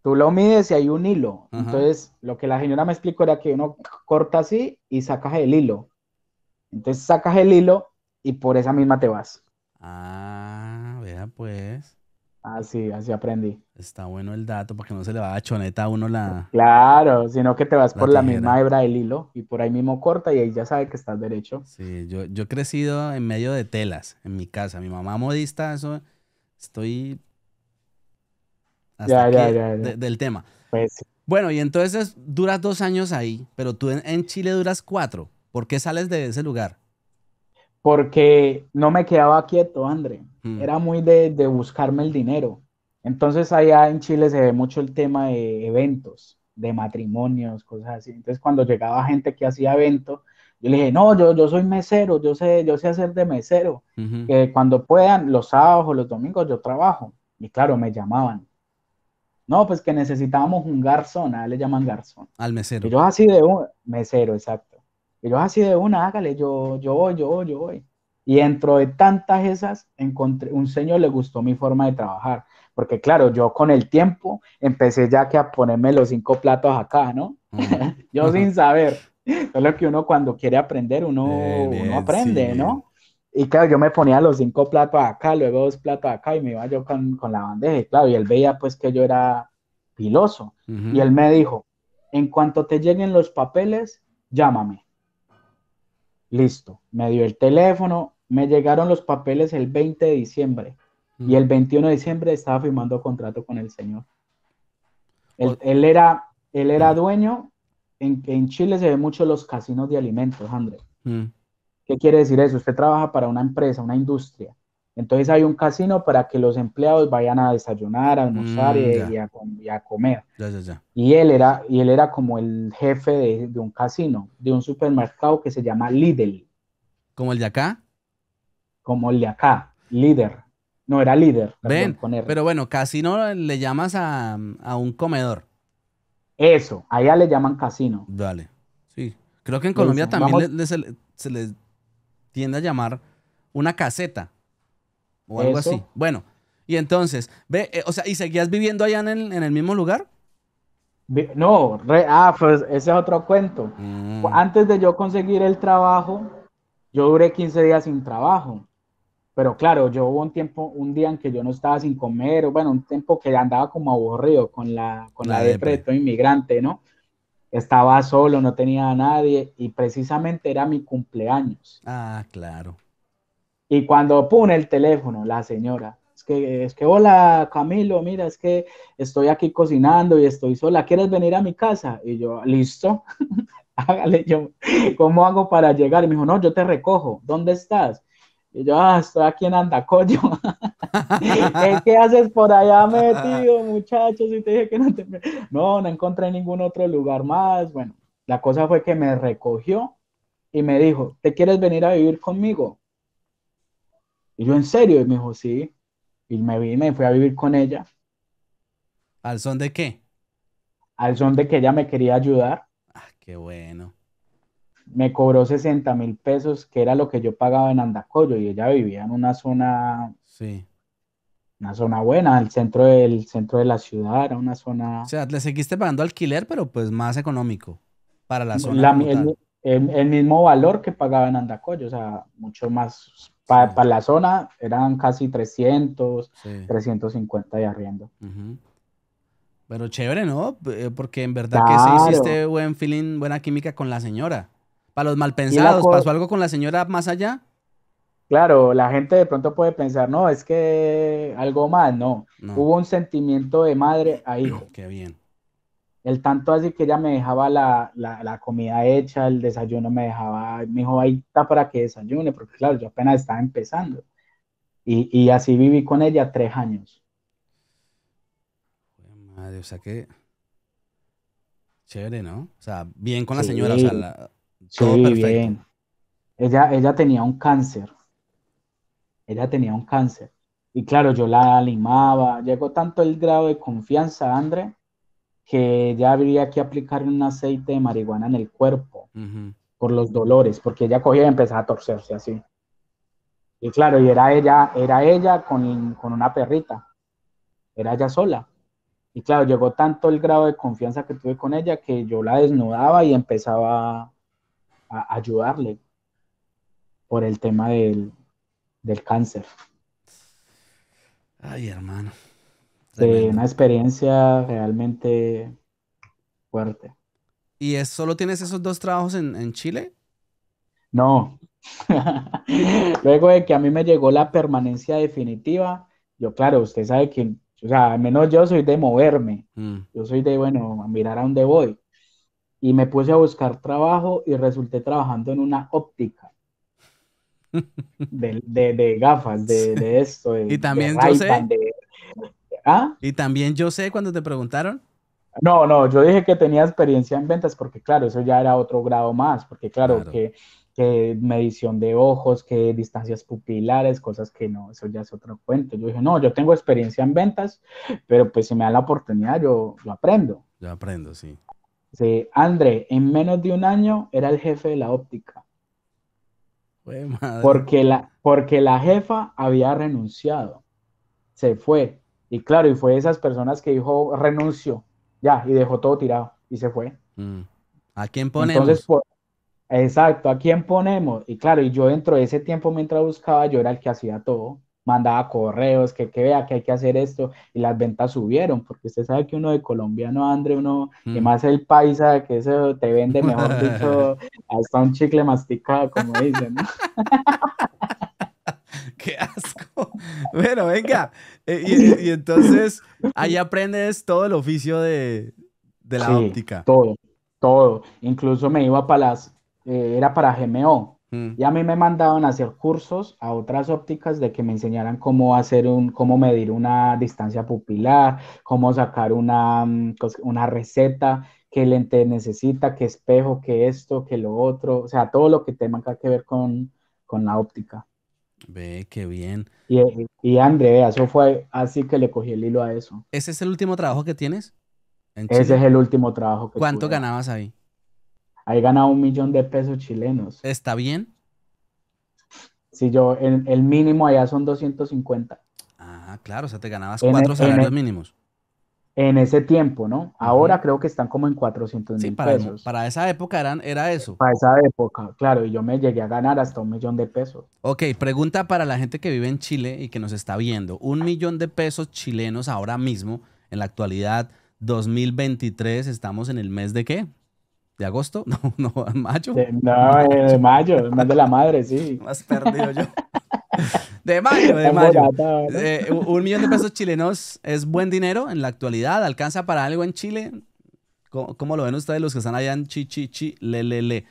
tú lo mides y hay un hilo. Entonces, lo que la señora me explicó era que uno corta así y sacas el hilo. Entonces, sacas el hilo y por esa misma te vas. Ah, vea pues. Así, así aprendí. Está bueno el dato para que no se le va a choneta a uno la. Claro, sino que te vas por la misma hebra del hilo y por ahí mismo corta y ahí ya sabe que estás derecho. Sí, yo, yo he crecido en medio de telas en mi casa. Mi mamá modista, eso estoy del tema. Pues bueno, y entonces duras dos años ahí, pero tú en, Chile duras cuatro. ¿Por qué sales de ese lugar? Porque no me quedaba quieto, André. Mm. Era muy de, buscarme el dinero. Entonces allá en Chile se ve mucho el tema de eventos, de matrimonios, cosas así. Entonces cuando llegaba gente que hacía eventos, yo le dije, no, yo, yo soy mesero, yo sé, yo sé hacer de mesero. Que cuando puedan, los sábados o los domingos yo trabajo. Y claro, me llamaban no, pues que necesitábamos un garzón, a él le llaman garzón. Al mesero. Y yo así de un mesero, exacto. Y yo así de una, hágale, yo, yo voy, yo voy, yo voy. Y dentro de tantas esas, encontré, un señor le gustó mi forma de trabajar, porque claro, yo con el tiempo empecé ya que a ponerme los cinco platos acá, ¿no? yo sin saber. lo que uno cuando quiere aprender, uno, uno aprende, ¿no? Y claro, yo me ponía los cinco platos acá, luego dos platos acá y me iba yo con, la bandeja. Y claro, y él veía pues que yo era piloso. Y él me dijo, en cuanto te lleguen los papeles, llámame. Listo, me dio el teléfono, me llegaron los papeles el 20 de diciembre. Y el 21 de diciembre estaba firmando contrato con el señor. Él, era, él era dueño, en, en Chile se ven mucho los casinos de alimentos, André. ¿Qué quiere decir eso? Usted trabaja para una empresa, una industria. Entonces hay un casino para que los empleados vayan a desayunar, a almorzar y, mm, a, comer. Ya, ya, ya. Y, él era, y él era como el jefe de, un casino, de un supermercado que se llama Lidl. ¿Como el de acá? Como el de acá, líder. No, era líder. Ven, pero bueno, casino le llamas a, un comedor. Eso, allá le llaman casino. Dale. sí. Creo que en Colombia también se les tiende a llamar una caseta o algo así. Bueno, y entonces, ve, eh, o sea, ¿y seguías viviendo allá en el, mismo lugar? No, ah, pues, ese es otro cuento. Mm. Antes de yo conseguir el trabajo, yo duré 15 días sin trabajo. Pero claro, yo hubo un tiempo, un día en que yo no estaba sin comer, o bueno, un tiempo que andaba como aburrido con la, con la, inmigrante, ¿no? estaba solo, no tenía a nadie y precisamente era mi cumpleaños. Ah, claro. Y cuando pone el teléfono, la señora, es que, es que, hola Camilo, mira, es que estoy aquí cocinando y estoy sola, ¿quieres venir a mi casa? Y yo, listo, hágale, yo, ¿cómo hago para llegar? Y me dijo, no, yo te recojo, ¿dónde estás? Y yo, ah, estoy aquí en Andacoyo. ¿Qué haces por allá metido, muchachos? Y te dije que no te... No, no encontré ningún otro lugar más. Bueno, la cosa fue que me recogió y me dijo, ¿te quieres venir a vivir conmigo? Y yo, ¿en serio? Y me dijo, sí. Y me vine y fui a vivir con ella. ¿Al son de qué? Al son de que ella me quería ayudar. Ah, qué bueno me cobró 60 mil pesos, que era lo que yo pagaba en Andacollo, y ella vivía en una zona, sí. una zona buena, el centro del centro de la ciudad, era una zona. O sea, le seguiste pagando alquiler, pero pues más económico para la zona. el, mismo valor que pagaba en Andacollo, o sea, mucho más. Para, la zona eran casi 300, 350 de arriendo. Pero chévere, ¿no? Eh, porque en verdad que sí hiciste buen feeling, buena química con la señora. Para los malpensados, ¿pasó algo con la señora más allá? Claro, la gente de pronto puede pensar, no, es que algo más, no. Hubo un sentimiento de madre ahí. hijo. Qué bien. El tanto así que ella me dejaba la, comida hecha, el desayuno me dejaba, me dijo, ahí está para que desayune, porque claro, yo apenas estaba empezando. Y, así viví con ella tres años. Madre, o sea que... Chévere, ¿no? O sea, bien con la señora, o sea, la, sí, bien. Ella, ella tenía un cáncer. Ella tenía un cáncer. Y claro, yo la limaba. Llegó tanto el grado de confianza, André, que ya había que aplicar un aceite de marihuana en el cuerpo por los dolores, porque ella cogía y empezaba a torcerse así. Y claro, y era ella, era ella con, con una perrita. Era ella sola. Y claro, llegó tanto el grado de confianza que tuve con ella que yo la desnudaba y empezaba ayudarle por el tema del, cáncer. Ay, hermano. De una experiencia realmente fuerte. ¿Y solo tienes esos dos trabajos en, Chile? No. Luego de que a mí me llegó la permanencia definitiva, yo, claro, usted sabe que, o sea, al menos yo soy de moverme. Mm. Yo soy de, bueno, mirar a dónde voy y me puse a buscar trabajo y resulté trabajando en una óptica. De, gafas, de, esto. y también yo sé. ¿Ah? Y también yo sé cuando te preguntaron. No, no, yo dije que tenía experiencia en ventas porque, claro, eso ya era otro grado más, porque, claro, Que, medición de ojos, que distancias pupilares, cosas que no, eso ya es otro cuento. Yo dije, no, yo tengo experiencia en ventas, pero pues si me da la oportunidad, yo, lo aprendo. Yo aprendo, sí. Sí, André, en menos de un año era el jefe de la óptica. Porque, la, porque la jefa había renunciado. Se fue. Y claro, y fue esas personas que dijo renuncio, ya, y dejó todo tirado y se fue. Mm. ¿A quién ponemos? exacto, ¿a quién ponemos? Y claro, y yo dentro de ese tiempo mientras buscaba, yo era el que hacía todo mandaba correos, que, que vea que hay que hacer esto, y las ventas subieron, porque usted sabe que uno de colombiano, André, uno, que mm. más el paisa, que eso te vende, mejor dicho, hasta un chicle masticado, como dicen. ¡Qué asco! Bueno, venga, eh, eh, y, entonces ahí aprendes todo el oficio de, la óptica. Todo, todo. Incluso me iba para las, eh, era para GMO, Mm. Y a mí me mandaron a hacer cursos a otras ópticas de que me enseñaran cómo hacer un, cómo medir una distancia pupilar, cómo sacar una, mm, una receta, qué lente necesita, qué espejo, qué esto, qué lo otro, o sea, todo lo que tenga que ver con, la óptica. Ve, qué bien. Y, y eso fue así que le cogí el hilo a eso. ¿Ese es el último trabajo que tienes? Ese es el último trabajo ¿Cuánto ganabas ahí? Ahí ganaba un millón de pesos chilenos. ¿Está bien? Si yo, el, el mínimo allá son 250. Ah, claro, o sea, te ganabas cuatro e-, salarios e-, mínimos. En ese tiempo, ¿no? Ahora creo que están como en 400 sí, para, para esa época eran, era eso. Para esa época, claro, y yo me llegué a ganar hasta un millón de pesos. Ok, pregunta para la gente que vive en Chile y que nos está viendo. Un millón de pesos chilenos ahora mismo, en la actualidad, 2023, estamos en el mes de qué? ¿De agosto? No, no, mayo. no, eh, de mayo, el de la madre, sí. has perdido yo. De mayo, de mayo. un millón de pesos chilenos es buen dinero en la actualidad. ¿Alcanza para algo en Chile? ¿Cómo, lo ven ustedes los que están allá en chi, chi, chi le, le,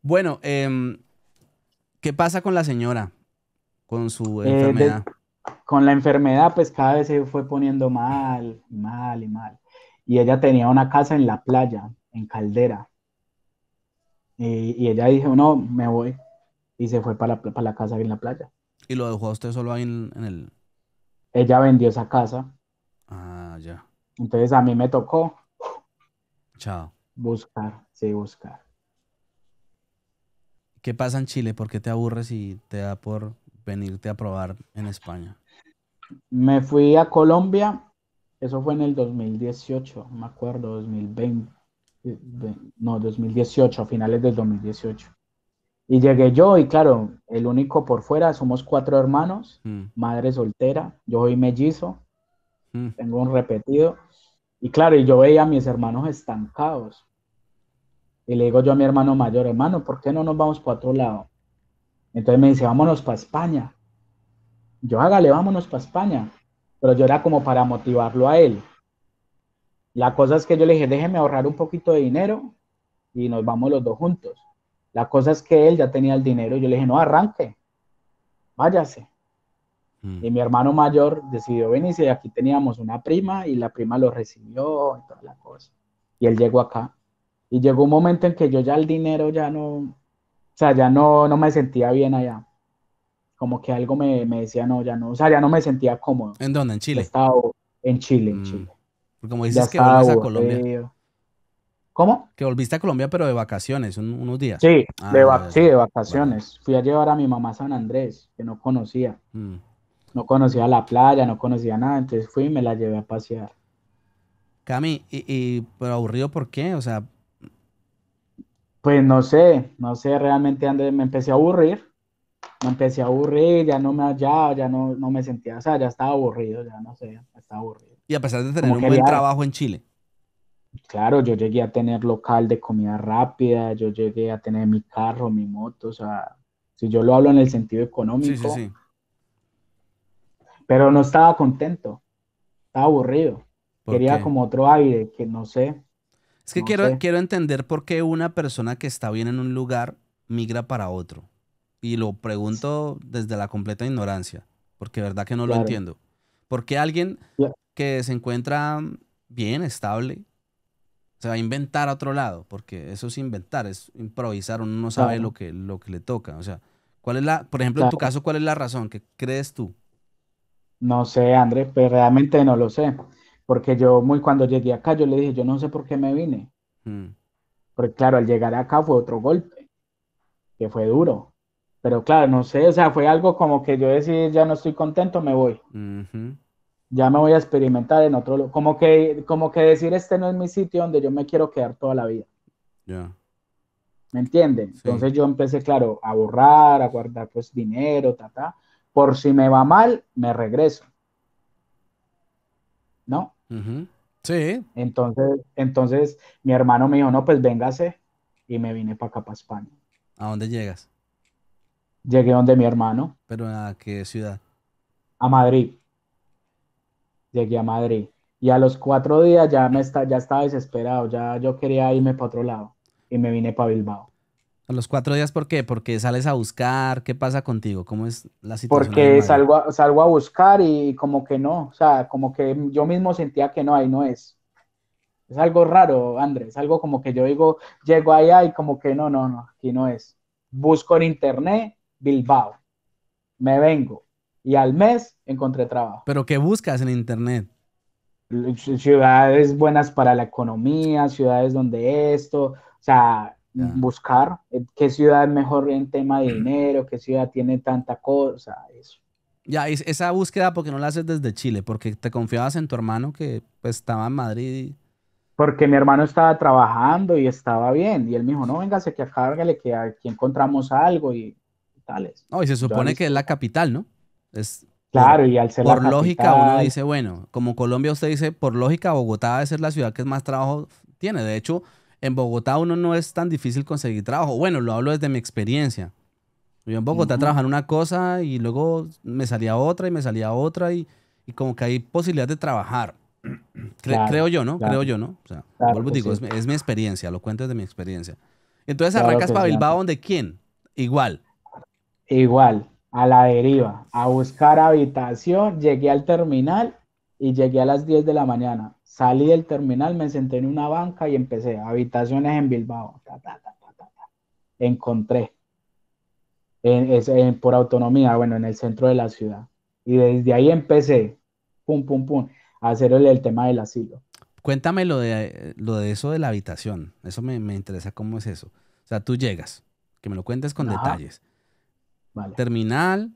Bueno, em, ¿qué pasa con la señora? Con su eh, enfermedad. con la enfermedad, pues cada vez se fue poniendo mal, mal y mal. Y ella tenía una casa en la playa en Caldera. Y, ella dijo, no, me voy. Y se fue para la, para la casa en la playa. ¿Y lo dejó usted solo ahí en, en el...? Ella vendió esa casa. Ah, ya. Entonces a mí me tocó... Chao. Buscar, sí, buscar. ¿Qué pasa en Chile? ¿Por qué te aburres y te da por venirte a probar en España? Me fui a Colombia, eso fue en el 2018, me acuerdo, 2020, no, 2018, a finales del 2018. Y llegué yo y claro, el único por fuera, somos cuatro hermanos, mm. madre soltera, yo soy mellizo, mm. tengo un repetido. Y claro, y yo veía a mis hermanos estancados. Y le digo yo a mi hermano mayor, hermano, ¿por qué no nos vamos para otro lado? Entonces me dice, vámonos para España. Yo hágale, vámonos para España. Pero yo era como para motivarlo a él. La cosa es que yo le dije, déjeme ahorrar un poquito de dinero y nos vamos los dos juntos. La cosa es que él ya tenía el dinero. Yo le dije, no, arranque, váyase. Mm. Y mi hermano mayor decidió venirse. Y aquí teníamos una prima y la prima lo recibió y toda la cosa. Y él llegó acá. Y llegó un momento en que yo ya el dinero ya no, o sea, ya no, no me sentía bien allá. Como que algo me, me decía, no, ya no, o sea, ya no me sentía cómodo. ¿En dónde? ¿En Chile? en Chile, en mm. Chile. Porque como dices que volviste a Colombia. ¿Cómo? Que volviste a Colombia, pero de vacaciones, unos días. Sí, ah, de vacaciones. Fui a llevar a mi mamá a San Andrés, que no conocía. Mm. No conocía la playa, no conocía nada, entonces fui y me la llevé a pasear. Cami, y, pero aburrido, ¿por qué? O sea... Pues no sé, no sé, realmente me empecé a aburrir. Me empecé a aburrir, ya no me hallaba, ya no, no me sentía, o sea, ya estaba aburrido, ya no sé, estaba aburrido a pesar de tener un buen trabajo en Chile. Claro, yo llegué a tener local de comida rápida, yo llegué a tener mi carro, mi moto, o sea, si yo lo hablo en el sentido económico. Pero no estaba contento, estaba aburrido. Quería como otro aire, que no sé. Es que quiero, quiero entender por qué una persona que está bien en un lugar migra para otro. Y lo pregunto desde la completa ignorancia, porque verdad que no lo entiendo. ¿Por qué alguien que se encuentra bien, estable, se va a inventar a otro lado, porque eso es inventar, es improvisar, uno no sabe lo, que, lo que le toca. O sea, ¿cuál es la, por ejemplo, en tu caso, cuál es la razón? ¿Qué crees tú? No sé, Andrés, pero pues, realmente no lo sé, porque yo muy cuando llegué acá, yo le dije, yo no sé por qué me vine. pero mm. Porque claro, al llegar acá fue otro golpe, que fue duro. Pero claro, no sé, o sea, fue algo como que yo decía, ya no estoy contento, me voy ya me voy a experimentar en otro lugar. Como que, como que decir, este no es mi sitio donde yo me quiero quedar toda la vida. Ya. ¿Me entienden? Entonces yo empecé, claro, a borrar, a guardar pues dinero, ta, ta. Por si me va mal, me regreso. ¿No? Sí. Entonces, entonces mi hermano me dijo, no, pues véngase. Y me vine para acá, para España. ¿A dónde llegas? Llegué donde mi hermano. ¿Pero a qué ciudad? A Madrid llegué a Madrid. Y a los cuatro días ya, me está, ya estaba desesperado, ya yo quería irme para otro lado y me vine para Bilbao. ¿A los cuatro días por qué? Porque sales a buscar, ¿qué pasa contigo? ¿Cómo es la situación? Porque salgo a, salgo a buscar y como que no, o sea, como que yo mismo sentía que no, ahí no es. Es algo raro, Andrés, algo como que yo digo, llego allá y como que no, no, no, aquí no es. Busco en internet Bilbao, me vengo, y al mes encontré trabajo. ¿Pero qué buscas en Internet? Ciudades buenas para la economía, ciudades donde esto, o sea, buscar eh, qué ciudad es mejor en tema de mm. dinero, qué ciudad tiene tanta cosa, eso. Ya, esa búsqueda porque no la haces desde Chile, porque te confiabas en tu hermano que pues, estaba en Madrid. Porque mi hermano estaba trabajando y estaba bien, y él me dijo, no, véngase que acárgale, que aquí encontramos algo y, tales. No, y se supone que es la capital, ¿no? claro, y al ser Por lógica uno dice, bueno, como Colombia usted dice, por lógica Bogotá debe ser la ciudad que más trabajo tiene. De hecho, en Bogotá uno no es tan difícil conseguir trabajo. Bueno, lo hablo desde mi experiencia. Yo en Bogotá uh en una cosa y luego me salía otra y me salía otra y, como que hay posibilidad de trabajar. creo yo, ¿no? creo yo, ¿no? O sea, vuelvo digo, es, mi experiencia, lo cuento desde mi experiencia. Entonces arrancas para Bilbao, ¿de quién? Igual. Igual a la deriva, a buscar habitación, llegué al terminal y llegué a las 10 de la mañana. Salí del terminal, me senté en una banca y empecé, habitaciones en Bilbao, encontré por autonomía, bueno, en el centro de la ciudad. Y desde ahí empecé, pum, pum, pum, a hacer el, tema del asilo. Cuéntame lo de, lo de eso de la habitación, eso me, interesa, ¿cómo es eso? O sea, tú llegas, que me lo cuentes con detalles Terminal,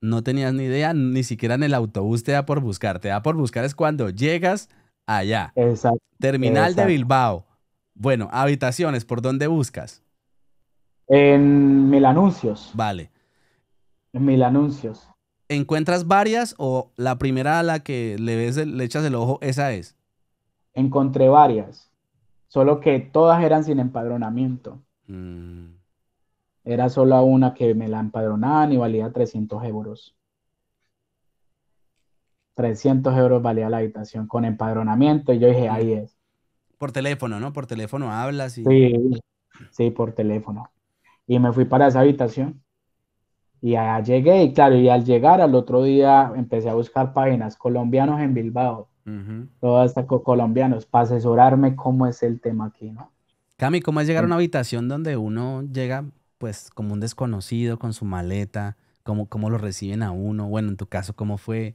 no tenías ni idea, ni siquiera en el autobús te da por buscar. Te da por buscar es cuando llegas allá. Exacto. Terminal de Bilbao. Bueno, habitaciones, ¿por dónde buscas? En Mil Anuncios. Vale. En Mil Anuncios. ¿Encuentras varias o la primera a la que le, ves, le echas el ojo, esa es? Encontré varias, solo que todas eran sin empadronamiento. Mm. Era solo una que me la empadronaban y valía 300 euros. 300 euros valía la habitación con empadronamiento y yo dije, ahí es. Por teléfono, ¿no? Por teléfono hablas y... Sí, sí, por teléfono. Y me fui para esa habitación. Y allá llegué y claro, y al llegar al otro día empecé a buscar páginas colombianos en Bilbao. Todo hasta Todas colombianos para asesorarme cómo es el tema aquí, ¿no? Cami, ¿cómo es llegar a una habitación donde uno llega pues como un desconocido con su maleta? ¿Cómo, cómo lo reciben a uno? Bueno, en tu caso, ¿cómo fue?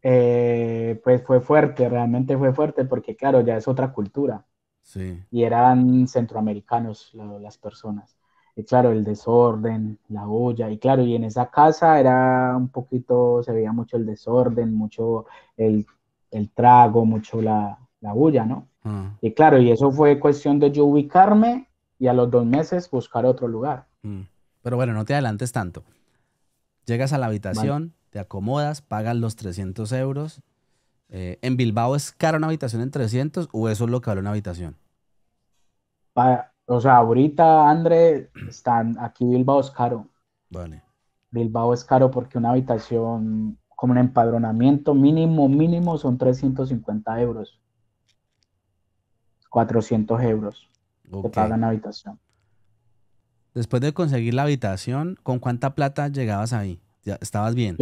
Eh, pues fue fuerte, realmente fue fuerte, porque claro, ya es otra cultura. Sí. Y eran centroamericanos las personas. Y claro, el desorden, la bulla y claro, y en esa casa era un poquito, se veía mucho el desorden, mucho el, trago, mucho la, la bulla, ¿no? Ah. Y claro, y eso fue cuestión de yo ubicarme y a los dos meses buscar otro lugar. Mm. Pero bueno, no te adelantes tanto. Llegas a la habitación, te acomodas, pagas los 300 euros. Eh, ¿En Bilbao es cara una habitación en 300 o eso es lo que vale una habitación? o sea, ahorita, André, están, aquí Bilbao es caro. Vale. Bilbao es caro porque una habitación con un empadronamiento mínimo, mínimo son 350 euros. 400 euros pagan la habitación. Después de conseguir la habitación, ¿con cuánta plata llegabas ahí? ¿Ya ¿Estabas bien?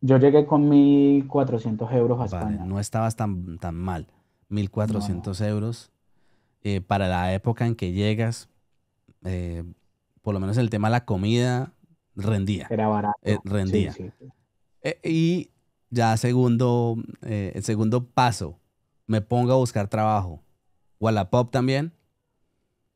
Yo llegué, con 1.400 euros a No estabas tan, tan mal. 1.400 euros. Eh, para la época en que llegas, eh, por lo menos el tema de la comida rendía. Era barato. Eh, rendía. y ya segundo, el segundo paso, me pongo a buscar trabajo. Wallapop también.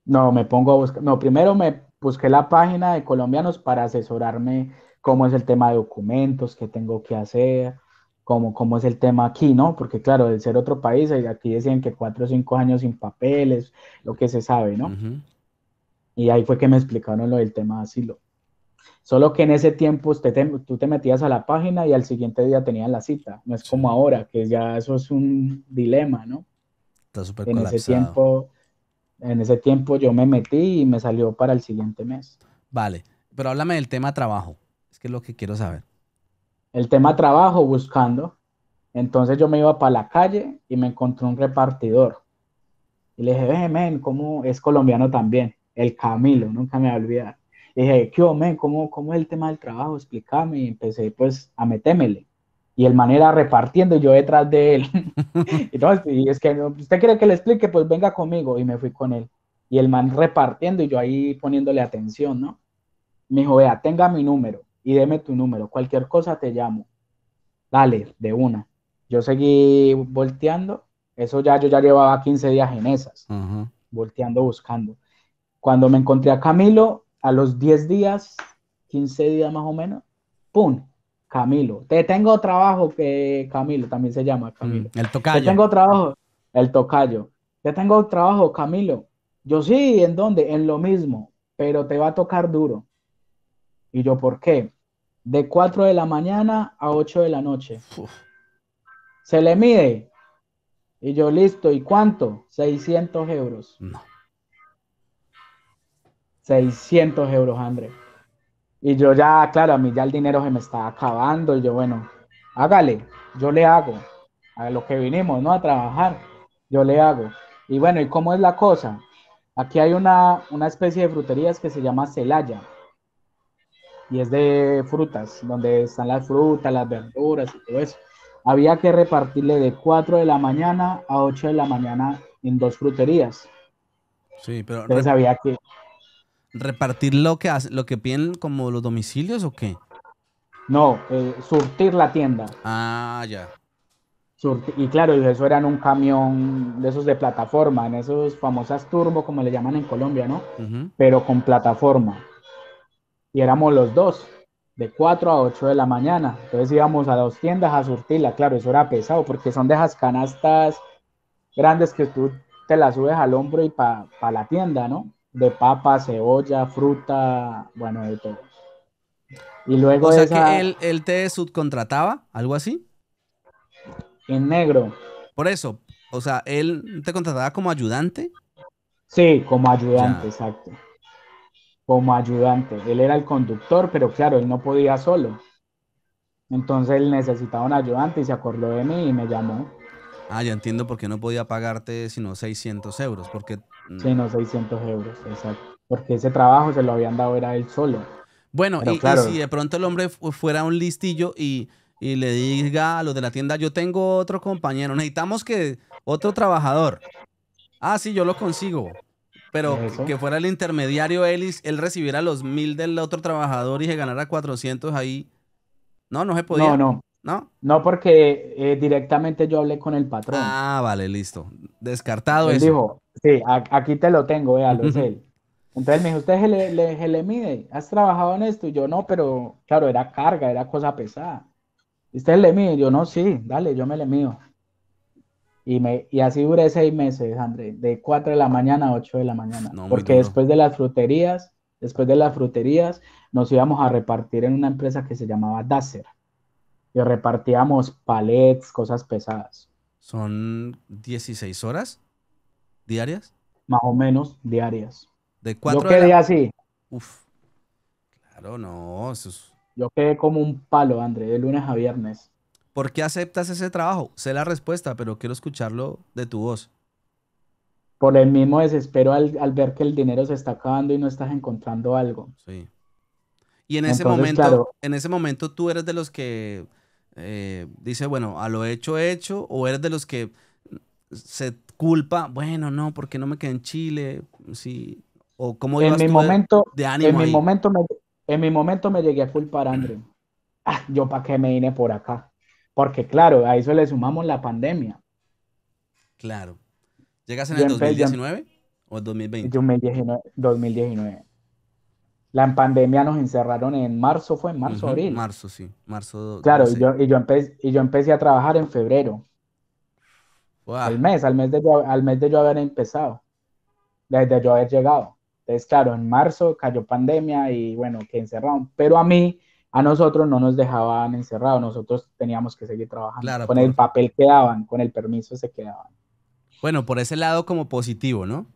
No, me pongo a buscar, no, primero me busqué la página de colombianos para asesorarme cómo es el tema de documentos, qué tengo que hacer, cómo, cómo es el tema aquí, ¿no? Porque claro, de ser otro país, aquí decían que cuatro o cinco años sin papeles, lo que se sabe, ¿no? Y ahí fue que me explicaron lo del tema de asilo. Solo que en ese tiempo usted te, tú te metías a la página y al siguiente día tenías la cita. No es como ahora, que ya eso es un dilema, ¿no? Está súper En tiempo en ese tiempo yo me metí y me salió para el siguiente mes. Vale, pero háblame del tema trabajo, es que es lo que quiero saber. El tema trabajo, buscando. Entonces yo me iba para la calle y me encontré un repartidor. Y le dije, ve, men, ¿cómo es colombiano también? El Camilo, nunca me voy a olvidar. dije, ¿qué, ¿Cómo, es el tema del trabajo? Explícame. Y empecé, pues, a metémele y el man era repartiendo yo detrás de él. Entonces, y es que usted quiere que le explique, pues venga conmigo y me fui con él. Y el man repartiendo y yo ahí poniéndole atención, ¿no? Me dijo, vea, tenga mi número y deme tu número, cualquier cosa te llamo. Dale, de una. Yo seguí volteando, eso ya yo ya llevaba 15 días en esas, volteando, buscando. Cuando me encontré a Camilo, a los 10 días, 15 días más o menos, ¡pum! Camilo. Te tengo trabajo que Camilo también se llama mm, Camilo. el tocayo. Te tengo trabajo, el tocayo. Te tengo trabajo, Camilo. Yo sí, ¿en dónde? En lo mismo, pero te va a tocar duro. Y yo, ¿por qué? De 4 de la mañana a 8 de la noche. Se le mide. Y yo, listo. ¿Y cuánto? 600 euros. No. 600 euros, Andrés. Y yo ya, claro, a mí ya el dinero se me está acabando. Y yo, bueno, hágale, yo le hago a lo que vinimos, ¿no? A trabajar, yo le hago. Y bueno, ¿y cómo es la cosa? Aquí hay una, una especie de fruterías que se llama Celaya. Y es de frutas, donde están las frutas, las verduras y todo eso. Había que repartirle de 4 de la mañana a 8 de la mañana en dos fruterías. Sí, pero... Entonces sabía que repartir lo que hace, lo que piden como los domicilios o qué? No, eh, surtir la tienda. Ah, ya. y claro, eso era en un camión de esos de plataforma, en esos famosas turbo, como le llaman en Colombia, ¿no? Pero con plataforma. Y éramos los dos, de 4 a 8 de la mañana. Entonces íbamos a dos tiendas a surtirla. Claro, eso era pesado, porque son de esas canastas grandes que tú te las subes al hombro y para pa la tienda, ¿no? de papa, cebolla, fruta, bueno, de todo. Y luego o sea que él, te subcontrataba, algo así. En negro. Por eso, o sea, él te contrataba como ayudante. Sí, como ayudante, exacto. Como ayudante. Él era el conductor, pero claro, él no podía solo. Entonces él necesitaba un ayudante y se acordó de mí y me llamó. Ah, ya entiendo por qué no podía pagarte sino 600 euros, porque 600 mm. euros, exacto. Porque ese trabajo se lo habían dado era él solo. Bueno, y, si de pronto el hombre fuera un listillo y, le diga a los de la tienda, yo tengo otro compañero, necesitamos que otro trabajador. Ah, sí, yo lo consigo. Pero que fuera el intermediario él, él recibiera los mil del otro trabajador y se ganara 400 ahí. No, no se podía. No, no. ¿No? porque eh, directamente yo hablé con el patrón. Ah, vale, listo. Descartado eso. Sí, aquí te lo tengo, véalo, es él. Entonces me dijo, ¿usted le, le, le mide? ¿Has trabajado en esto? yo, no, pero claro, era carga, era cosa pesada. ¿y ¿Usted le mide? yo, no, sí, dale, yo me le mido. Y, me, y así duré seis meses, André, de 4 de la mañana a 8 de la mañana. porque después de las fruterías, después de las fruterías, nos íbamos a repartir en una empresa que se llamaba Dacer. Y repartíamos palets, cosas pesadas. ¿Son 16 horas? ¿Diarias? Más o menos diarias. De cuatro Yo quedé así. Uf. Claro, no. Yo quedé como un palo, André, de lunes a viernes. ¿Por qué aceptas ese trabajo? Sé la respuesta, pero quiero escucharlo de tu voz. Por el mismo desespero al, ver que el dinero se está acabando y no estás encontrando algo. Sí. Y en ese momento, en ese momento tú eres de los que eh, dice, bueno, a lo hecho hecho, o eres de los que se culpa, bueno, no, porque no me quedé en Chile, sí, o cómo en mi momento, de, ánimo en mi momento me, en mi momento me llegué a culpar, André. Ah, yo para qué me vine por acá. Porque claro, a eso le sumamos la pandemia. Claro. ¿Llegas en el 2019 em- o el 2020? 2019, 2019. La pandemia nos encerraron en marzo, fue en marzo, abril. Marzo, sí, marzo. Claro, yo, yo empecé, y yo empecé a trabajar en febrero. Al mes, al mes, de yo, al mes de yo haber empezado, desde yo haber llegado. Entonces, claro, en marzo cayó pandemia y bueno, que encerraron. Pero a mí, a nosotros no nos dejaban encerrados, nosotros teníamos que seguir trabajando. con el papel que daban, con el permiso se quedaban. Bueno, por ese lado como positivo, ¿no?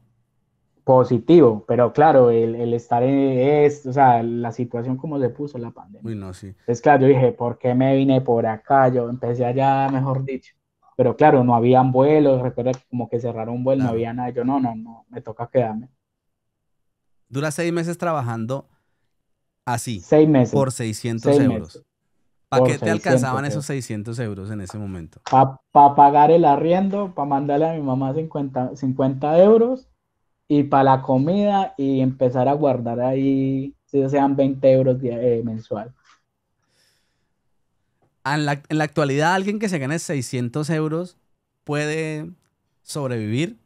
Positivo, pero claro, el, estar en esto, o sea, la situación como se puso la pandemia. no, sí. Entonces, claro, yo dije, ¿por qué me vine por acá? Yo empecé allá, mejor dicho pero claro, no habían vuelos, recuerda como que cerraron un vuelo, no había nada, yo no, no, no, me toca quedarme. Dura seis meses trabajando así. Seis meses. Por 600 euros. ¿Para qué te alcanzaban esos 600 euros en ese momento? Para pagar el arriendo, para mandarle a mi mamá 50, euros y para la comida y empezar a guardar ahí, si sean 20 euros eh, mensual en la, actualidad alguien que se gane 600 euros puede sobrevivir.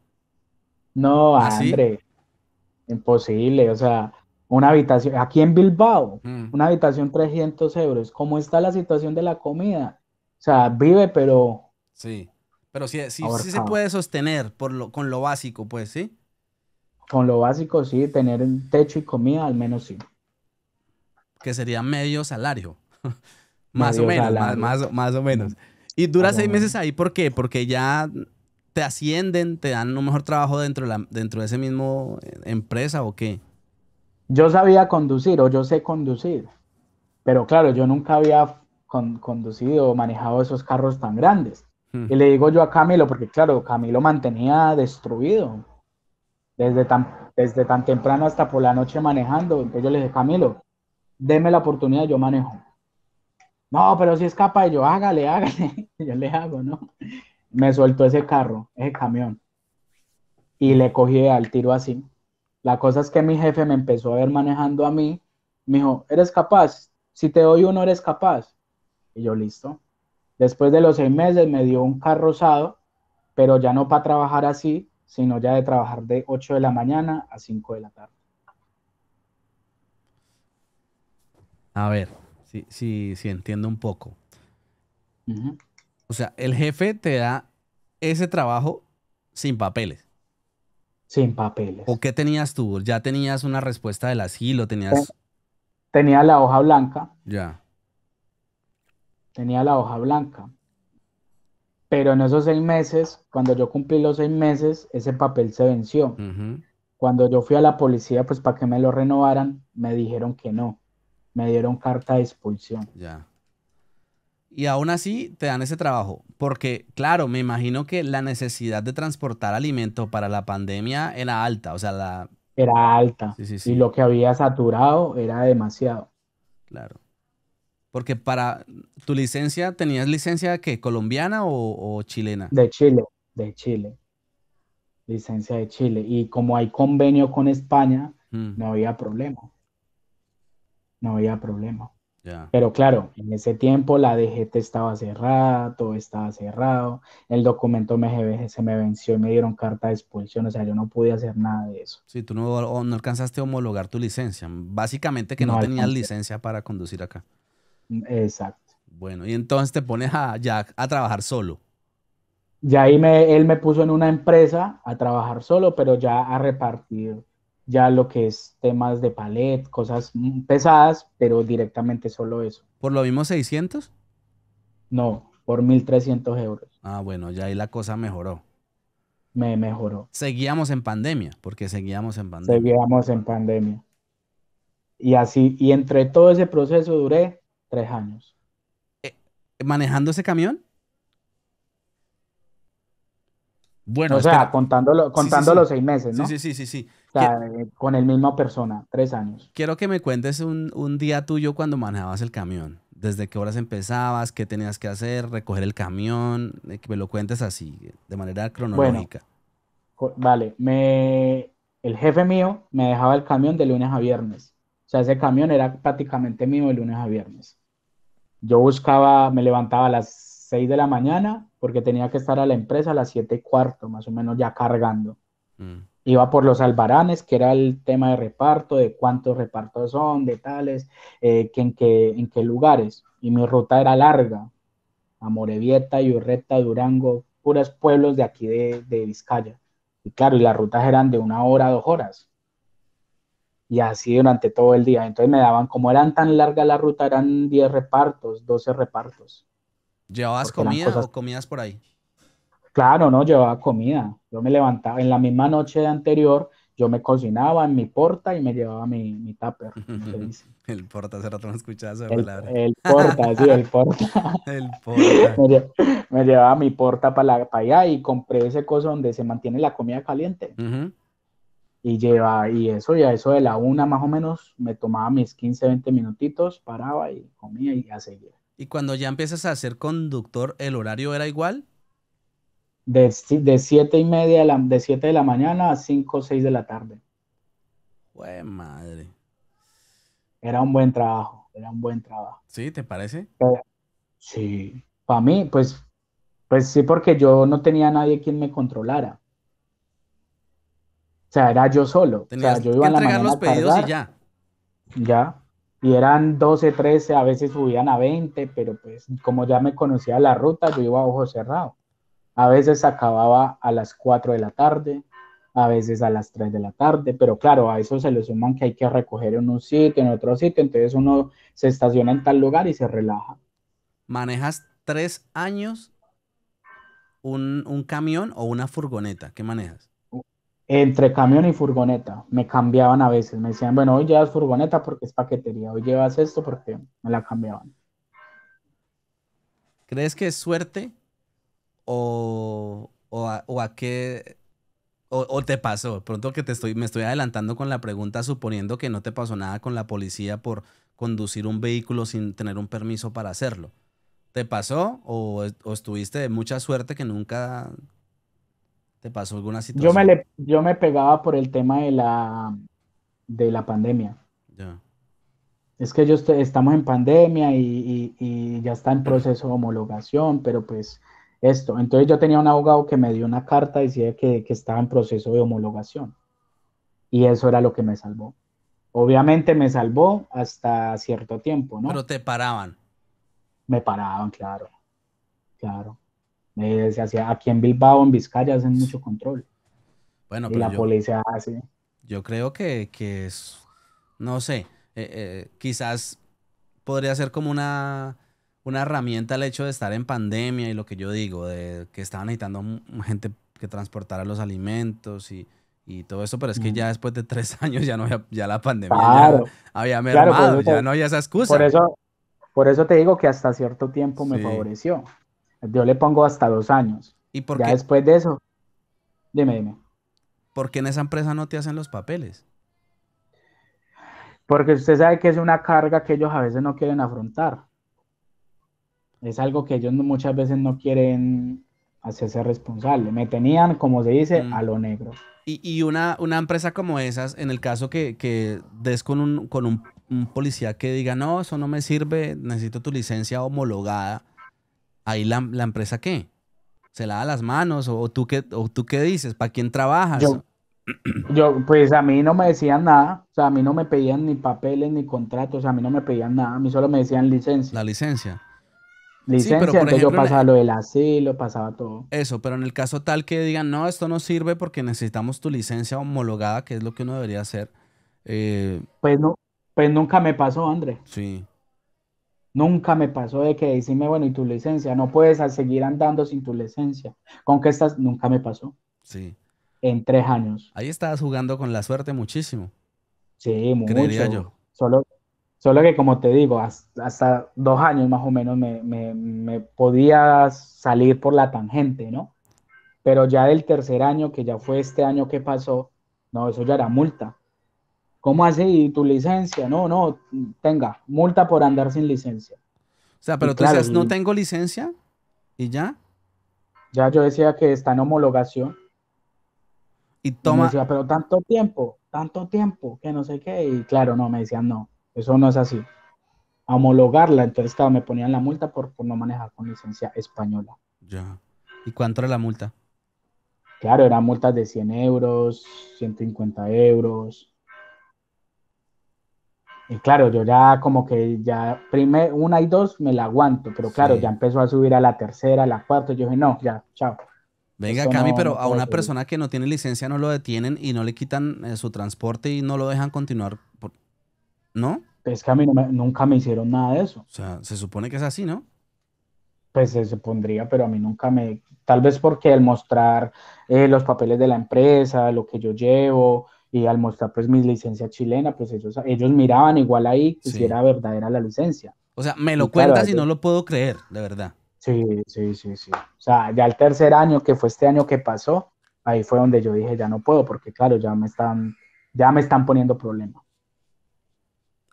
No, hambre imposible, o sea, una habitación, aquí en Bilbao, mm. una habitación 300 euros, ¿cómo está la situación de la comida? O sea, vive, pero... Sí, pero sí, se puede sostener por lo, con lo básico, pues, ¿sí? Con lo básico, sí, tener un techo y comida, al menos sí. Que sería medio salario. Más o menos, más, más, o menos. Y dura seis meses ahí, ¿por qué? Porque ya te ascienden, te dan un mejor trabajo dentro de, la, dentro de ese mismo eh, empresa o qué. Yo sabía conducir o yo sé conducir, pero claro, yo nunca había conducido o manejado esos carros tan grandes. Hmm. Y le digo yo a Camilo, porque claro, Camilo mantenía destruido desde tan, desde tan temprano hasta por la noche manejando. Entonces yo le dije, Camilo, deme la oportunidad, yo manejo no, pero si es capaz, yo hágale, hágale, yo le hago, ¿no? Me soltó ese carro, ese camión, y le cogí al tiro así. La cosa es que mi jefe me empezó a ver manejando a mí, me dijo, ¿eres capaz? Si te doy uno, ¿eres capaz? Y yo, listo. Después de los seis meses me dio un carro usado, pero ya no para trabajar así, sino ya de trabajar de 8 de la mañana a 5 de la tarde. A ver, Sí, sí, sí entiendo un poco. O sea, el jefe te da ese trabajo sin papeles. Sin papeles. ¿O qué tenías tú? ¿Ya tenías una respuesta del asilo? ¿Tenías...? Tenía la hoja blanca. Ya. Tenía la hoja blanca. Pero en esos seis meses, cuando yo cumplí los seis meses, ese papel se venció. Cuando yo fui a la policía, pues para que me lo renovaran, me dijeron que no me dieron carta de expulsión. Ya. Y aún así te dan ese trabajo, porque claro, me imagino que la necesidad de transportar alimento para la pandemia era alta, o sea, la... Era alta. Sí, Y lo que había saturado era demasiado. Claro. Porque para tu licencia, ¿tenías licencia que colombiana o, chilena? De Chile, de Chile. Licencia de Chile. Y como hay convenio con España, mm. no había problema no había problema. Pero claro, en ese tiempo la DGT estaba cerrada, todo estaba cerrado, el documento se me venció y me dieron carta de expulsión, o sea, yo no pude hacer nada de eso. Sí, tú no, alcanzaste a homologar tu licencia, básicamente que no, tenías licencia para conducir acá. Exacto. Bueno, y entonces te pones a, ya a trabajar solo. Ya ahí me, él me puso en una empresa a trabajar solo, pero ya a repartir ya lo que es temas de palet, cosas pesadas, pero directamente solo eso. ¿Por lo mismo 600? No, por 1300 euros. Ah, bueno, ya ahí la cosa mejoró. Me mejoró. Seguíamos en pandemia, porque seguíamos en pandemia. Seguíamos en pandemia. Y así, y entre todo ese proceso duré tres años. Eh, ¿Manejando ese camión? Bueno, o sea, contándolo, contando los seis meses, ¿no? Sí, sí, sí, sí. O sea, eh, con el misma persona, tres años. Quiero que me cuentes un, día tuyo cuando manejabas el camión. ¿Desde qué horas empezabas? ¿Qué tenías que hacer? ¿Recoger el camión? Eh, que me lo cuentes así, de manera cronológica. vale, me... el jefe mío me dejaba el camión de lunes a viernes. O sea, ese camión era prácticamente mío de lunes a viernes. Yo buscaba, me levantaba las 6 de la mañana porque tenía que estar a la empresa a las 7 y cuarto, más o menos ya cargando. Mm. Iba por los albaranes, que era el tema de reparto, de cuántos repartos son, de tales, eh, en, qué, en qué lugares. Y mi ruta era larga, a y Yurreta Durango, puros pueblos de aquí de, Vizcaya. Y claro, y las rutas eran de una hora, dos horas y así durante todo el día. Entonces me daban, como eran tan largas la ruta, eran 10 repartos, 12 repartos. ¿Llevabas comida o comías por ahí? Claro, no, llevaba comida. Yo me levantaba en la misma noche anterior, yo me cocinaba en mi porta y me llevaba mi, tupper. el porta, hace rato no esa palabra. El, porta, sí, el porta. el porta. me, llevaba, mi porta para allá y compré ese coso donde se mantiene la comida caliente. Y lleva, y eso, y a eso de la una más o menos, me tomaba mis 15, 20 minutitos, paraba y comía y a seguir. ¿Y cuando ya empiezas a ser conductor, el horario era igual? De, de siete y media, de, la, siete de la mañana a cinco o seis de la tarde. Güey, madre. Era un buen trabajo, era un buen trabajo. ¿Sí? ¿Te parece? Eh, sí. Para mí, pues, pues sí, porque yo no tenía nadie quien me controlara. O sea, era yo solo. Tenías yo que entregar los pedidos y ya. Ya y eran 12, 13, a veces subían a 20, pero pues como ya me conocía la ruta, yo iba a ojo cerrado. A veces acababa a las 4 de la tarde, a veces a las 3 de la tarde, pero claro, a eso se le suman que hay que recoger en un sitio, en otro sitio, entonces uno se estaciona en tal lugar y se relaja. ¿Manejas tres años un, un camión o una furgoneta? ¿Qué manejas? entre camión y furgoneta. Me cambiaban a veces, me decían, bueno, hoy llevas furgoneta porque es paquetería, hoy llevas esto porque me la cambiaban. ¿Crees que es suerte o, o, a, qué... O, o, te pasó, pronto que te estoy, me estoy adelantando con la pregunta, suponiendo que no te pasó nada con la policía por conducir un vehículo sin tener un permiso para hacerlo. ¿Te pasó o, o estuviste de mucha suerte que nunca ¿Te pasó alguna situación? Yo me, yo me pegaba por el tema de la, de la pandemia. Ya. Es que yo estamos en pandemia y, ya está en proceso de homologación, pero pues esto. Entonces yo tenía un abogado que me dio una carta y decía que, que estaba en proceso de homologación. Y eso era lo que me salvó. Obviamente me salvó hasta cierto tiempo, ¿no? Pero te paraban. Me paraban, claro. Claro me decía aquí en Bilbao, en Vizcaya, hacen mucho control. Bueno, la policía hace. Yo creo que, es, no sé, eh, eh, quizás podría ser como una, una herramienta el hecho de estar en pandemia y lo que yo digo, de que estaban necesitando gente que transportara los alimentos y, todo eso, pero es que ya después de tres años ya no ya la pandemia había mermado, ya no había esa excusa. Por eso, por eso te digo que hasta cierto tiempo me favoreció. Yo le pongo hasta dos años. ¿Y por ya después de eso, dime, dime. ¿Por qué en esa empresa no te hacen los papeles? Porque usted sabe que es una carga que ellos a veces no quieren afrontar. Es algo que ellos muchas veces no quieren hacerse responsable. Me tenían, como se dice, mm. a lo negro. Y, una, una, empresa como esas, en el caso que, des con, un, con un, policía que diga, no, eso no me sirve, necesito tu licencia homologada, ahí la, empresa qué? ¿Se la da las manos? ¿O, tú qué, tú qué dices? ¿Para quién trabajas? Yo, pues a mí no me decían nada. O sea, a mí no me pedían ni papeles ni contratos. a mí no me pedían nada. A mí solo me decían licencia. La licencia. Licencia, pero yo pasaba e- lo del asilo, pasaba todo. Eso, pero en el caso tal que digan, no, esto no sirve porque necesitamos tu licencia homologada, que es lo que uno debería hacer. Eh, pues no, pues nunca me pasó, André. Sí. Nunca me pasó de que decime, bueno, y tu licencia, no puedes seguir andando sin tu licencia. Con que estás, nunca me pasó. Sí. En tres años. Ahí estabas jugando con la suerte muchísimo. Sí, mucho. Creería yo. Solo, solo que, como te digo, hasta, dos años más o menos me, me, podía salir por la tangente, ¿no? Pero ya del tercer año, que ya fue este año que pasó, no, eso ya era multa. ¿Cómo así? ¿Tu licencia? No, no, tenga, multa por andar sin licencia. O sea, pero tú dices, no tengo licencia y ya. Ya yo decía que está en homologación. Y toma. pero tanto tiempo, tanto tiempo, que no sé qué. Y claro, no, me decían, no, eso no es así. A homologarla, entonces, claro, me ponían la multa por, no manejar con licencia española. Ya. ¿Y cuánto era la multa? Claro, eran multas de 100 euros, 150 euros. Y claro, yo ya como que ya primer, una y dos me la aguanto, pero claro, ya empezó a subir a la tercera, a la cuarta, yo dije, no, ya, chao. Venga, Cami, pero a una persona que no tiene licencia no lo detienen y no le quitan eh, su transporte y no lo dejan continuar, ¿no? Es que a mí nunca me hicieron nada de eso. O sea, se supone que es así, ¿no? Pues se supondría, pero a mí nunca me... Tal vez porque el mostrar eh, los papeles de la empresa, lo que yo llevo, y al mostrar pues mi licencia chilena, pues ellos, miraban igual ahí que si era verdadera la licencia. O sea, me lo cuentas y no lo puedo creer, de verdad. Sí, sí, sí, sí. O sea, ya el tercer año que fue este año que pasó, ahí fue donde yo dije, ya no puedo, porque claro, ya me están, ya me están poniendo problemas.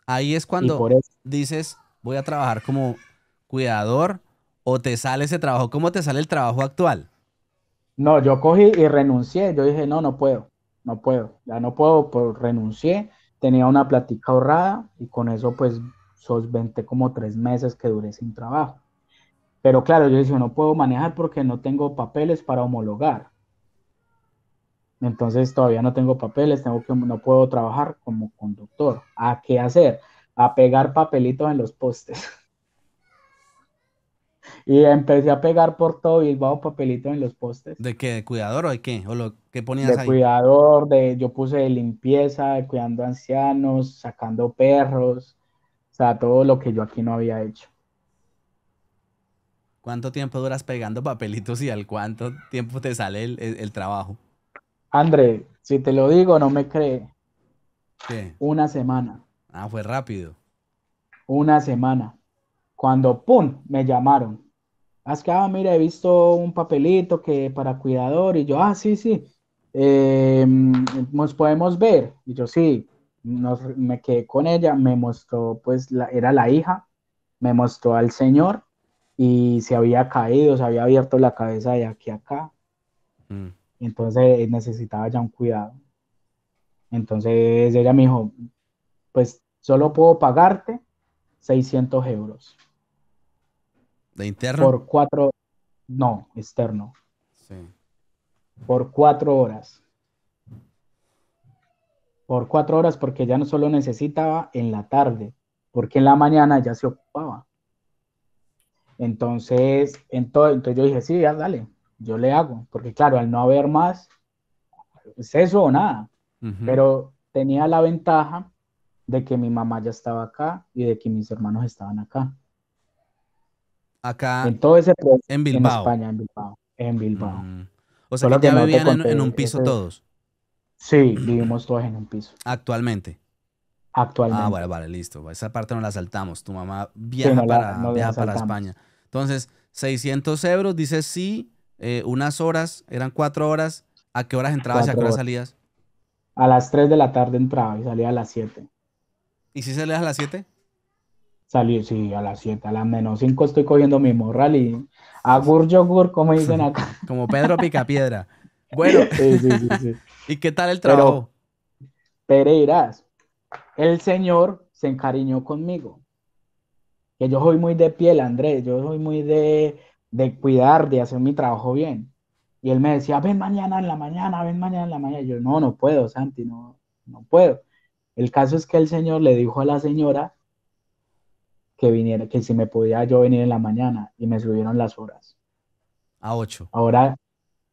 Ahí es cuando dices, voy a trabajar como cuidador o te sale ese trabajo, ¿cómo te sale el trabajo actual? No, yo cogí y renuncié, yo dije, no, no puedo no puedo, ya no puedo, pues renuncié, tenía una platica ahorrada y con eso pues 20 como tres meses que duré sin trabajo. Pero claro, yo decía, no puedo manejar porque no tengo papeles para homologar. Entonces todavía no tengo papeles, tengo que, no puedo trabajar como conductor. ¿A ah, qué hacer? A pegar papelitos en los postes. Y empecé a pegar por todo y bajo papelitos en los postes. ¿De qué? ¿De cuidador o de qué? ¿O lo que ponías de cuidador, de, yo puse de limpieza, de cuidando ancianos, sacando perros, o sea, todo lo que yo aquí no había hecho. ¿Cuánto tiempo duras pegando papelitos y al cuánto tiempo te sale el, trabajo? André, si te lo digo, no me cree. ¿Qué? Una semana. Ah, fue rápido. Una semana cuando, ¡pum!, me llamaron. Ah, es que, ah, mira, he visto un papelito que para cuidador y yo, ah, sí, sí, em, nos podemos ver. Y yo, sí, nos, me quedé con ella, me mostró, pues era la hija, me mostró al señor y se había caído, se había abierto la cabeza de aquí a acá. Mm. Entonces eh, necesitaba ya un cuidado. Entonces ella me dijo, pues solo puedo pagarte 600 euros interno? Por cuatro. No, externo. Sí. Por cuatro horas. Por cuatro horas, porque ya no solo necesitaba en la tarde, porque en la mañana ya se ocupaba. Entonces, todo, entonces yo dije, sí, ya dale, yo le hago, porque claro, al no haber más, es eso o nada. Pero tenía la ventaja de que mi mamá ya estaba acá y de que mis hermanos estaban acá. Acá. En todo ese En Bilbao. En Bilbao. Mm. O sea, que ya vivían en, un piso todos. Sí, vivimos todos en un piso. Actualmente. Ah, Actualmente. Ah, vale, vale, listo. Esa parte no la saltamos. Tu mamá viaja, para, España. Entonces, 600 euros, dices sí, eh, unas horas, eran cuatro horas. ¿A qué horas entrabas y a qué horas salías? A las 3 de la tarde entraba y salía a las 7. ¿Y si salías a las 7? Salí sí, a las 7, a las menos 5 estoy cogiendo mi morral y agur yogur, como dicen acá. Como Pedro Picapiedra. Bueno. Sí, sí, sí, ¿Y qué tal el trabajo? Pereiras, el señor se encariñó conmigo. Que yo soy muy de piel, Andrés. Yo soy muy de, cuidar, de hacer mi trabajo bien. Y él me decía, ven mañana en la mañana, ven mañana en la mañana. yo, no, no puedo, Santi, no, no puedo. El caso es que el señor le dijo a la señora que viniera, que si me podía yo venir en la mañana y me subieron las horas. A 8. Ahora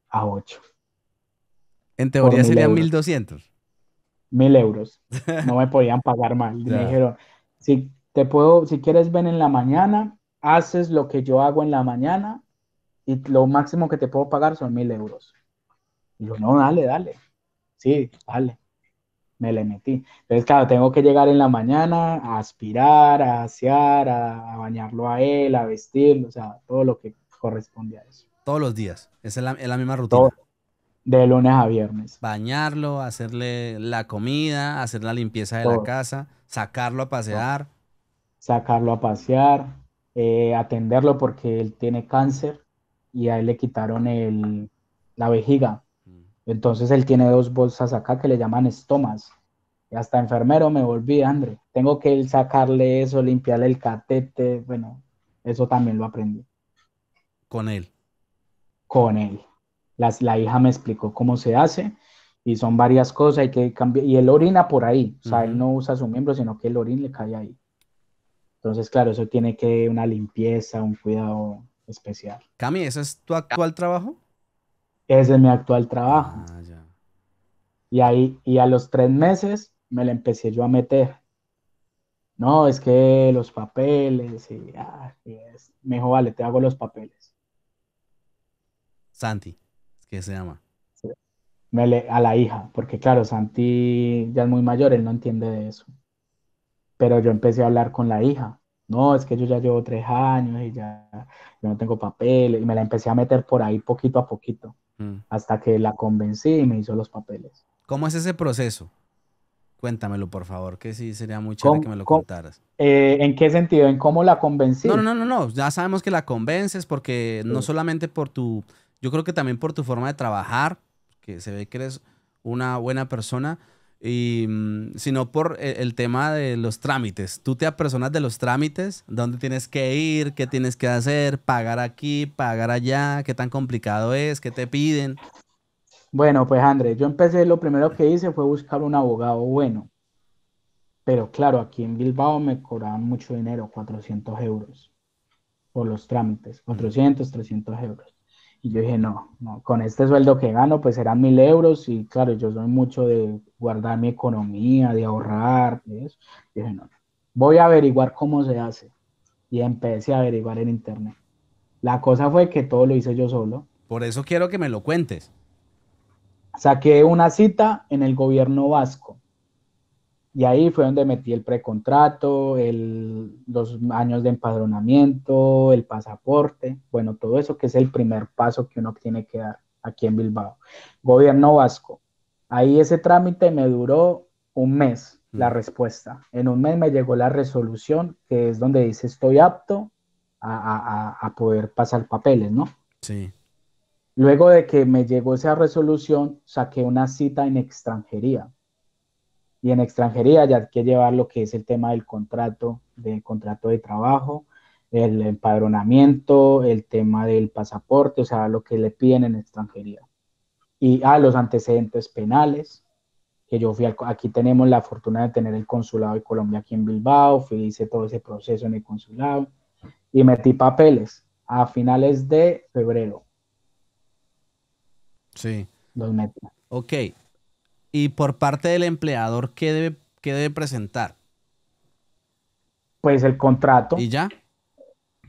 a 8. En teoría serían 1200. 1000 euros. No me podían pagar mal. Me dijeron, si te puedo, si quieres venir en la mañana, haces lo que yo hago en la mañana y lo máximo que te puedo pagar son 1000 euros. Y yo, no, dale, dale. Sí, dale me le metí. Entonces, claro, tengo que llegar en la mañana a aspirar, a asear, a, bañarlo a él, a vestirlo, o sea, todo lo que corresponde a eso. Todos los días, es la, la misma rutina. de lunes a viernes. Bañarlo, hacerle la comida, hacer la limpieza de la casa, sacarlo a pasear. Sacarlo a pasear, eh, atenderlo porque él tiene cáncer y a él le quitaron la vejiga. Entonces él tiene dos bolsas acá que le llaman estomas. Y hasta enfermero me volví, André. Tengo que sacarle eso, limpiarle el catete. Bueno, eso también lo aprendí. Con él. Con él. La, la hija me explicó cómo se hace y son varias cosas. Hay que cambiar. Y él orina por ahí. O sea, él no usa su miembro, sino que el orín le cae ahí. Entonces, claro, eso tiene que una limpieza, un cuidado especial. Cami, ¿ese es tu actual trabajo? Ese es mi actual trabajo. Ah, y ahí, y a los tres meses me la empecé yo a meter. No, es que los papeles y, ah, me dijo, vale, te hago los papeles. Santi, que se llama. Me le, a la hija, porque claro, Santi ya es muy mayor, él no entiende de eso. Pero yo empecé a hablar con la hija. No, es que yo ya llevo tres años y ya yo no tengo papeles. Y me la empecé a meter por ahí poquito a poquito. Mm. Hasta que la convencí y me hizo los papeles. ¿Cómo es ese proceso? Cuéntamelo, por favor, que sí sería muy chévere que me lo contaras. Eh, ¿En qué sentido? ¿En cómo la convencí? No, no, no, no, ya sabemos que la convences porque no solamente por tu, yo creo que también por tu forma de trabajar, que se ve que eres una buena persona, y, mm, sino por eh, el tema de los trámites. Tú te apersonas de los trámites, dónde tienes que ir, qué tienes que hacer, pagar aquí, pagar allá, qué tan complicado es, qué te piden. Bueno, pues Andrés, yo empecé, lo primero que hice fue buscar un abogado bueno. Pero claro, aquí en Bilbao me cobraban mucho dinero, 400 euros, por los trámites, 400, 300 euros. Y yo dije, no, con este sueldo que gano, pues serán mil euros. Y claro, yo soy mucho de guardar mi economía, de ahorrar, Y dije, no, voy a averiguar cómo se hace. Y empecé a averiguar en internet. La cosa fue que todo lo hice yo solo. Por eso quiero que me lo cuentes. Saqué una cita en el gobierno vasco y ahí fue donde metí el precontrato, los años de empadronamiento, el pasaporte, bueno, todo eso que es el primer paso que uno tiene que dar aquí en Bilbao. Gobierno vasco. Ahí ese trámite me duró un mes la mm. respuesta. En un mes me llegó la resolución, que es donde dice estoy apto a poder pasar papeles, ¿no? Sí. Luego de que me llegó esa resolución, saqué una cita en extranjería y en extranjería ya hay que llevar lo que es el tema del contrato, del contrato de trabajo, el empadronamiento, el tema del pasaporte, o sea, lo que le piden en extranjería. Y a ah, los antecedentes penales, que yo fui aquí tenemos la fortuna de tener el consulado de Colombia aquí en Bilbao, fui, hice todo ese proceso en el consulado y metí papeles a finales de febrero. Sí. Los metí. Ok, y por parte del empleador, ¿qué debe, qué debe presentar? Pues el contrato. ¿Y ya?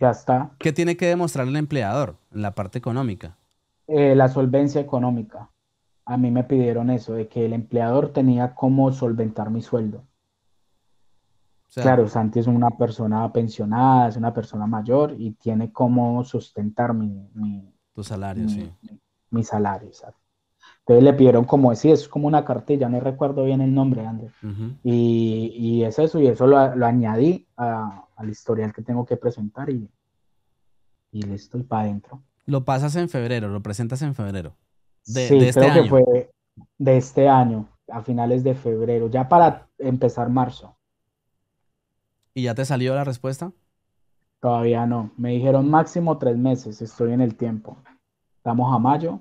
Ya está. ¿Qué tiene que demostrar el empleador la parte económica? Eh, la solvencia económica. A mí me pidieron eso, de que el empleador tenía cómo solventar mi sueldo. claro, Santi es una persona pensionada, es una persona mayor y tiene cómo sustentar mi... mi tu salario, sí. mi salario, exacto. Entonces le pidieron como, sí, es como una cartilla, no recuerdo bien el nombre, Andrés. y, y, es eso, y eso lo, añadí al historial que tengo que presentar y, y listo, y para adentro. Lo pasas en febrero, lo presentas en febrero. De, este año. fue de este año, a finales de febrero, ya para empezar marzo. ¿Y ya te salió la respuesta? Todavía no. Me dijeron máximo tres meses, estoy en el tiempo. Estamos a mayo,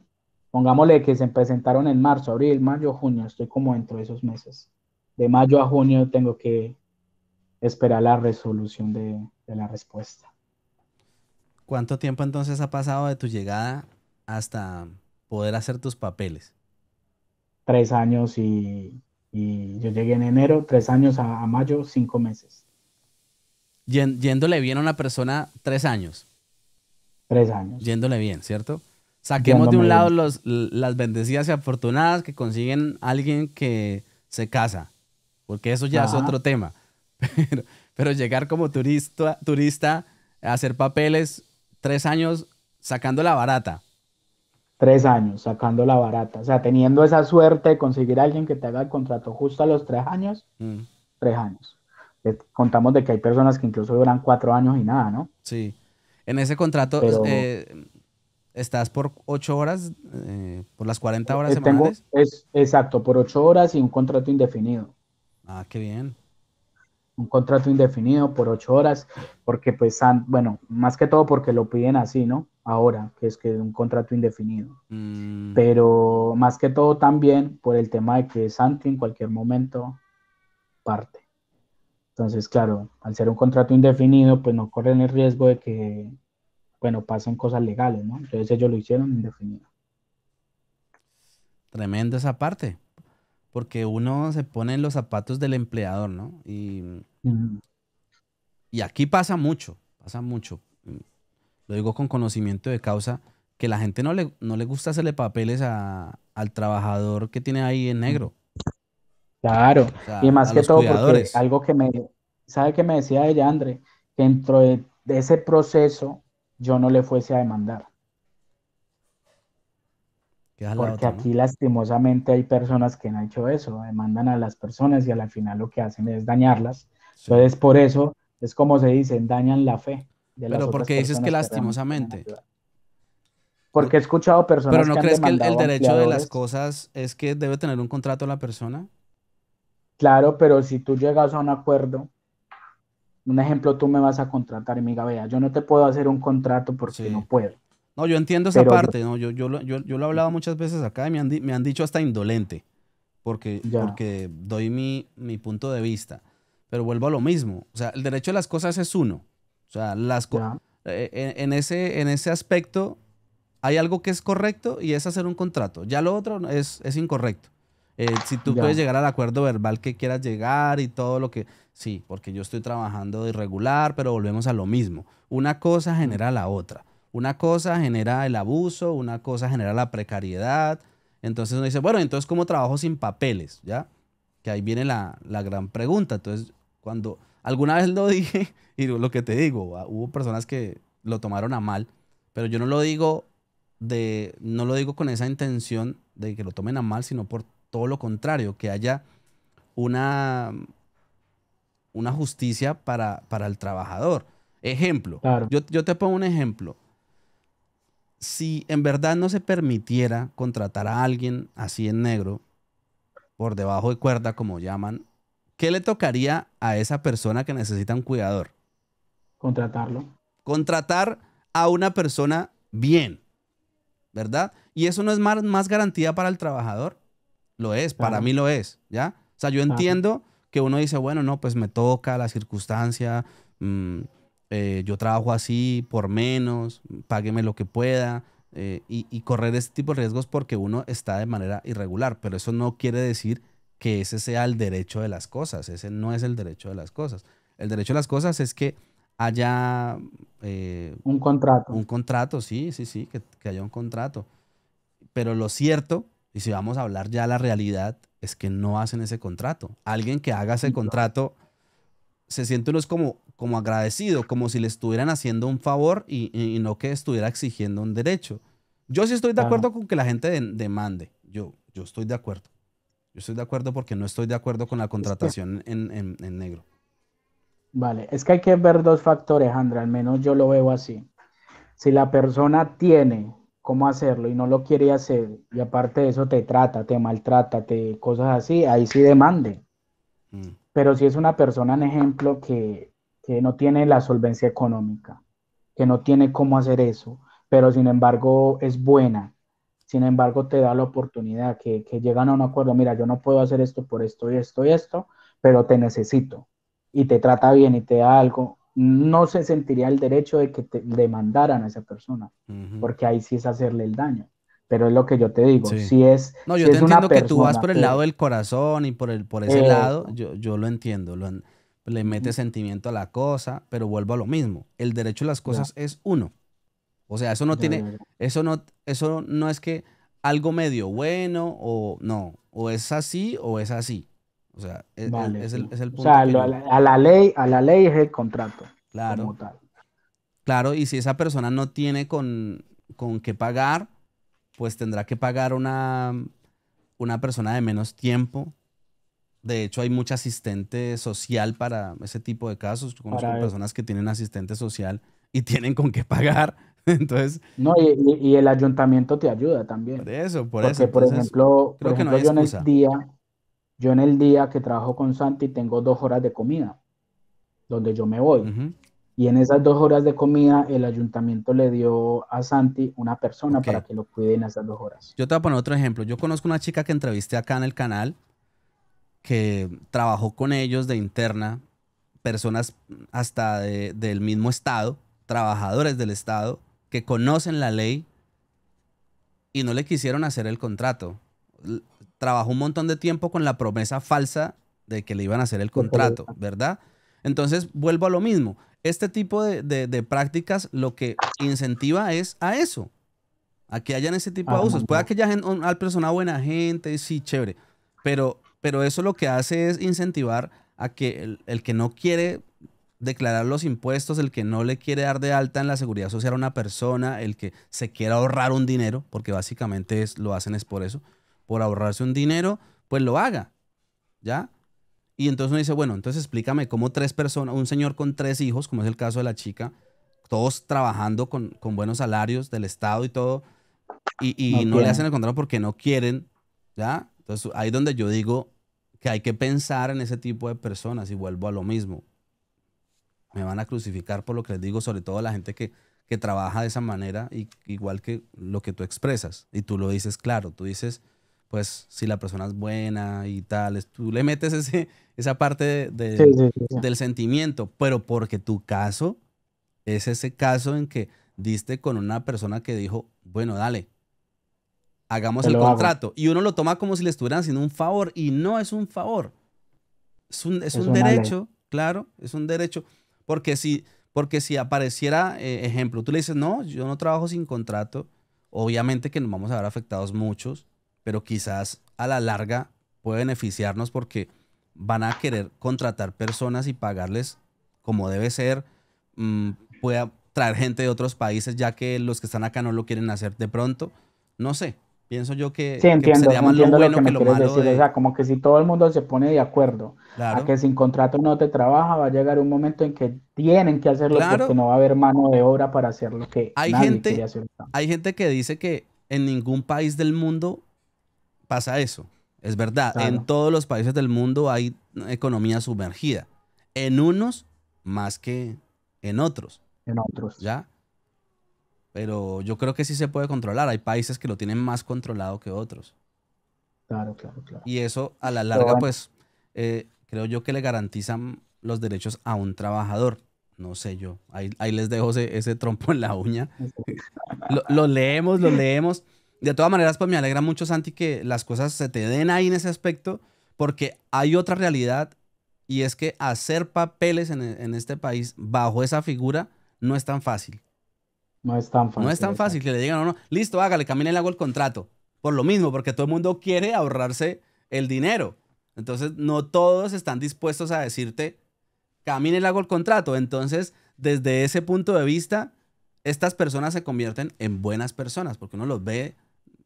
pongámosle que se presentaron en marzo, abril, mayo, junio, estoy como dentro de esos meses. De mayo a junio tengo que esperar la resolución de, la respuesta. ¿Cuánto tiempo entonces ha pasado de tu llegada hasta poder hacer tus papeles? Tres años y, yo llegué en enero, tres años a, a mayo, cinco meses. Yéndole bien a una persona, tres años. Tres años. Yéndole bien, ¿cierto? Saquemos de un lado las bendecidas y afortunadas que consiguen alguien que se casa, porque eso ya es otro tema. Pero, llegar como turista, turista a hacer papeles tres años sacando la barata. Tres años sacando la barata. O sea, teniendo esa suerte de conseguir a alguien que te haga el contrato justo a los tres años, mm. tres años. contamos de que hay personas que incluso duran cuatro años y nada, ¿no? Sí. En ese contrato, eh, estás por ocho horas, eh, por las 40 horas eh, Tengo, semanales. Es, exacto, por ocho horas y un contrato indefinido. Ah, qué bien. Un contrato indefinido por ocho horas, porque pues, bueno, más que todo porque lo piden así, ¿no? Ahora, que es que es un contrato indefinido. Mm. Pero más que todo también por el tema de que Santi en cualquier momento parte. Entonces, claro, al ser un contrato indefinido, pues no corren el riesgo de que bueno, pasan cosas legales, ¿no? Entonces ellos lo hicieron indefinido. Tremendo esa parte, porque uno se pone en los zapatos del empleador, ¿no? Y, aquí pasa mucho, pasa mucho. Lo digo con conocimiento de causa, que la gente no le, no le gusta hacerle papeles al trabajador que tiene ahí en negro. Claro, y más que todo, porque algo que me, ¿sabe que me decía ella, André? Que dentro de ese proceso yo no le fuese a demandar. Porque aquí lastimosamente hay personas que han hecho eso, demandan a las personas y al final lo que hacen es dañarlas. Entonces, por eso es como se dice, dañan la fe. De las Pero porque dices que lastimosamente. porque he escuchado personas. Pero no crees que el derecho de las cosas es que debe tener un contrato la persona. Claro, pero si tú llegas a un acuerdo un ejemplo, tú me vas a contratar, amiga vea, Yo no te puedo hacer un contrato porque si no puedo. No, yo entiendo esa parte, ¿no? Yo, yo, yo, lo he hablado muchas veces acá y me han, dicho hasta indolente, porque, porque doy mi, punto de vista. Pero vuelvo a lo mismo. O sea, el derecho a las cosas es uno. O sea, las eh, eh, en, ese, en ese aspecto hay algo que es correcto y es hacer un contrato. Ya lo otro es, es incorrecto. Eh, si tú puedes llegar al acuerdo verbal que quieras llegar y todo lo que... Sí, porque yo estoy trabajando irregular, pero volvemos a lo mismo. Una cosa genera la otra. Una cosa genera el abuso, una cosa genera la precariedad. Entonces uno dice, bueno, entonces ¿cómo trabajo sin papeles? ¿Ya? Que ahí viene la, la gran pregunta. Entonces, cuando alguna vez lo dije, y lo que te digo, ah, hubo personas que lo tomaron a mal, pero yo no lo digo de, no lo digo con esa intención de que lo tomen a mal, sino por todo lo contrario, que haya una, una justicia para, para el trabajador. Ejemplo, yo, te pongo un ejemplo. Si en verdad no se permitiera contratar a alguien así en negro, por debajo de cuerda, como llaman, ¿qué le tocaría a esa persona que necesita un cuidador? Contratarlo. Contratar a una persona bien, ¿verdad? Y eso no es más, más garantía para el trabajador. Lo es, para mí lo es, ¿ya? O sea, yo entiendo que uno dice, bueno, no, pues me toca la circunstancia, mm, eh, yo trabajo así por menos, págueme lo que pueda. Eh, y, correr este tipo de riesgos porque uno está de manera irregular, pero eso no quiere decir que ese sea el derecho de las cosas, ese no es el derecho de las cosas. El derecho de las cosas es que haya... Eh, un contrato. Un contrato, sí, sí, sí, que, haya un contrato. Pero lo cierto, y si vamos a hablar ya la realidad, es que no hacen ese contrato. Alguien que haga ese contrato se siente uno como, como agradecido, como si le estuvieran haciendo un favor y, no que estuviera exigiendo un derecho. Yo sí estoy de acuerdo con que la gente demande. Yo, yo estoy de acuerdo. Yo estoy de acuerdo porque no estoy de acuerdo con la contratación en, en negro. Vale, es que hay que ver dos factores, Andra, al menos yo lo veo así. Si la persona tiene cómo hacerlo y no lo quiere hacer y aparte de eso te trata, te maltrata, te cosas así, ahí sí demande. Mm. Pero si es una persona, en ejemplo, que, que no tiene la solvencia económica, que no tiene cómo hacer eso, pero sin embargo es buena, sin embargo te da la oportunidad, que, que llegan a un acuerdo, mira, yo no puedo hacer esto por esto y esto y esto, pero te necesito y te trata bien y te da algo, no se sentiría el derecho de que te demandaran a esa persona, porque ahí sí es hacerle el daño. Pero es lo que yo te digo, si es... No, yo te entiendo que tú vas por el lado del corazón y por, el, por ese lado, yo, lo entiendo, le mete sentimiento a la cosa, pero vuelvo a lo mismo, el derecho a las cosas es uno. O sea, eso no tiene, eso no, eso no es que algo medio bueno o no, o es así o es así. O sea, es, e-, es, el, es el, punto. a, la, ley, a la ley es el contrato. Claro. Claro, y si esa persona no tiene con, con qué pagar, pues tendrá que pagar una, una persona de menos tiempo. De hecho, hay mucha asistente social para ese tipo de casos. Yo conozco personas que tienen asistente social y tienen con qué pagar. Entonces. No, y, el ayuntamiento te ayuda también. Por eso, por eso. Por ejemplo, creo que no es día yo en el día que trabajo con Santi tengo dos horas de comida, donde yo me voy. Y en esas dos horas de comida, el ayuntamiento le dio a Santi una persona para que lo cuide en esas dos horas. Yo te voy a poner otro ejemplo. Yo conozco una chica que entrevisté acá en el canal que trabajó con ellos de interna, personas hasta del mismo estado, trabajadores del estado, que conocen la ley y no le quisieron hacer el contrato trabajó un montón de tiempo con la promesa falsa de que le iban a hacer el contrato, ¿verdad? Entonces, vuelvo a lo mismo. Este tipo de, prácticas lo que incentiva es a eso, a que hayan ese tipo de abusos. Puede que haya gente, una persona buena gente, sí, chévere, pero, pero eso lo que hace es incentivar a que el, que no quiere declarar los impuestos, el que no le quiere dar de alta en la seguridad social a una persona, el que se quiera ahorrar un dinero, porque básicamente es, lo hacen es por eso, por ahorrarse un dinero, pues lo haga, ¿ya? Y entonces uno dice, bueno, entonces explícame cómo tres personas, un señor con tres hijos, como es el caso de la chica, todos trabajando con, con buenos salarios del Estado y todo, y, no, le hacen el contrato porque no quieren, ¿ya? Entonces ahí donde yo digo que hay que pensar en ese tipo de personas y vuelvo a lo mismo. Me van a crucificar por lo que les digo, sobre todo la gente que, que trabaja de esa manera, y, igual que lo que tú expresas. Y tú lo dices claro, tú dices pues si la persona es buena y tal, tú le metes ese, esa parte del sentimiento, pero porque tu caso es ese caso en que diste con una persona que dijo, bueno, dale, hagamos el contrato. Y uno lo toma como si le estuvieran haciendo un favor y no es un favor. Es un, derecho, claro, es un derecho. Porque si, porque si apareciera, eh, ejemplo, tú le dices, no, yo no trabajo sin contrato, obviamente que nos vamos a ver afectados muchos pero quizás a la larga puede beneficiarnos porque van a querer contratar personas y pagarles como debe ser, mm, pueda traer gente de otros países ya que los que están acá no lo quieren hacer de pronto, no sé, pienso yo que, lo bueno que, como que si todo el mundo se pone de acuerdo a que sin contrato no te trabaja, va a llegar un momento en que tienen que hacerlo porque no va a haber mano de obra para hacer lo que hay gente, Hay gente que dice que en ningún país del mundo pasa eso. Es verdad, en todos los países del mundo hay economía sumergida. En unos más que en otros. En otros. ¿Ya? Pero yo creo que sí se puede controlar. Hay países que lo tienen más controlado que otros. Claro, claro, claro. Y eso a la larga, pues, eh, creo yo que le garantizan los derechos a un trabajador. No sé yo. Ahí, les dejo ese, ese, trompo en la uña. lo leemos, lo leemos de todas maneras, pues me alegra mucho, Santi, que las cosas se te den ahí en ese aspecto, porque hay otra realidad y es que hacer papeles en, este país bajo esa figura no es tan fácil. No es tan fácil. No es tan fácil que le digan, no, no, listo, hágale, camine y hago el contrato. Por lo mismo, porque todo el mundo quiere ahorrarse el dinero. Entonces, no todos están dispuestos a decirte, camine y hago el contrato. Entonces, desde ese punto de vista, estas personas se convierten en buenas personas, porque uno los ve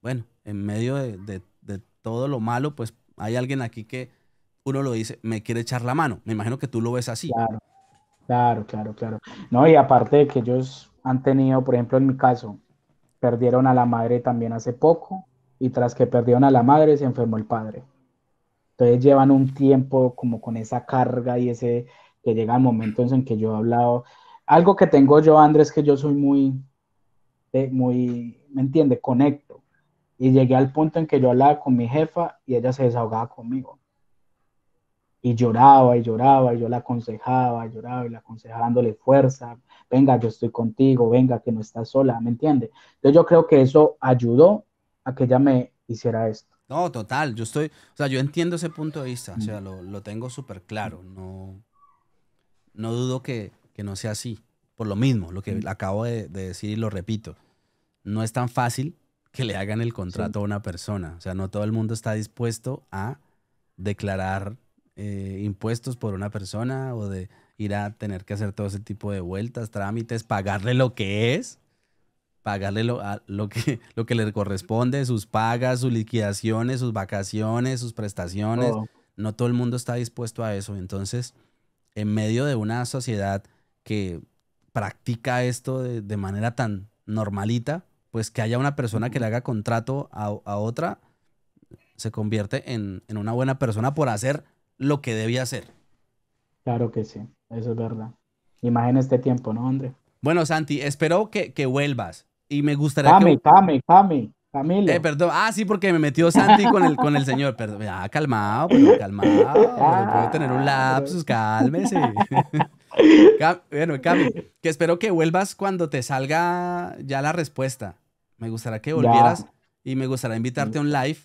bueno, en medio de, todo lo malo, pues hay alguien aquí que uno lo dice, me quiere echar la mano. Me imagino que tú lo ves así. Claro, claro, claro, No, y aparte de que ellos han tenido, por ejemplo, en mi caso, perdieron a la madre también hace poco, y tras que perdieron a la madre, se enfermó el padre. Entonces llevan un tiempo como con esa carga y ese que llega el momento en que yo he hablado. Algo que tengo yo, Andrés, que yo soy muy, muy, ¿me entiende? Conecto y llegué al punto en que yo hablaba con mi jefa y ella se desahogaba conmigo. Y lloraba y lloraba, y yo la aconsejaba, lloraba y la aconsejaba dándole fuerza. Venga, yo estoy contigo, venga, que no estás sola, ¿me entiende Entonces yo creo que eso ayudó a que ella me hiciera esto. No, total, yo estoy, o sea, yo entiendo ese punto de vista, o sea, mm. lo, tengo súper claro, no, no dudo que, no sea así, por lo mismo, lo que mm. acabo de, de, decir y lo repito, no es tan fácil que le hagan el contrato a una persona. O sea, no todo el mundo está dispuesto a declarar eh, impuestos por una persona o de ir a tener que hacer todo ese tipo de vueltas, trámites, pagarle lo que es, pagarle lo, a, lo, que, lo que le corresponde, sus pagas, sus liquidaciones, sus vacaciones, sus prestaciones. No todo el mundo está dispuesto a eso. Entonces, en medio de una sociedad que practica esto de manera tan normalita, pues que haya una persona que le haga contrato a, a otra, se convierte en, en, una buena persona por hacer lo que debía hacer. Claro que sí, eso es verdad. Imagina este tiempo, ¿no, André? Bueno, Santi, espero que, que vuelvas y me gustaría que... ¡Tami, que... Cami, Cami, Eh, perdón. Ah, sí, porque me metió Santi con el, con el señor. Perdón. Ah, calmado, calmado. Ah, puedo tener un lapsus, cálmese. bueno, Cami, que espero que vuelvas cuando te salga ya la respuesta. Me gustaría que volvieras y me gustaría invitarte a un mm. live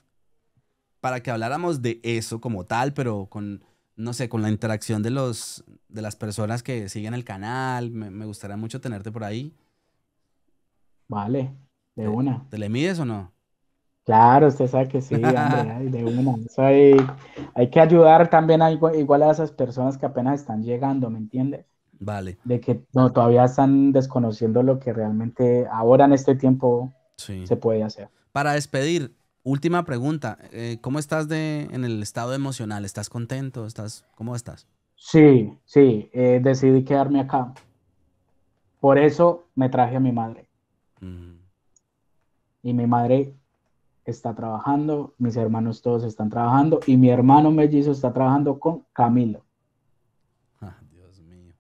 para que habláramos de eso como tal, pero con, no sé, con la interacción de, los, de las personas que siguen el canal. Me, gustaría mucho tenerte por ahí. Vale, de una. ¿Te, ¿Te le mides o no? Claro, usted sabe que sí, de una. hay, que ayudar también a, igual a esas personas que apenas están llegando, ¿me entiende? Vale. De que no, todavía están desconociendo lo que realmente ahora en este tiempo se puede hacer. Para despedir, última pregunta. Eh, ¿Cómo estás de, en el estado emocional? ¿Estás contento? ¿Estás, ¿Cómo estás? Sí, sí, eh, decidí quedarme acá. Por eso me traje a mi madre. Mm. Y mi madre está trabajando, mis hermanos todos están trabajando y mi hermano mellizo está trabajando con Camilo. Ah, Dios mío.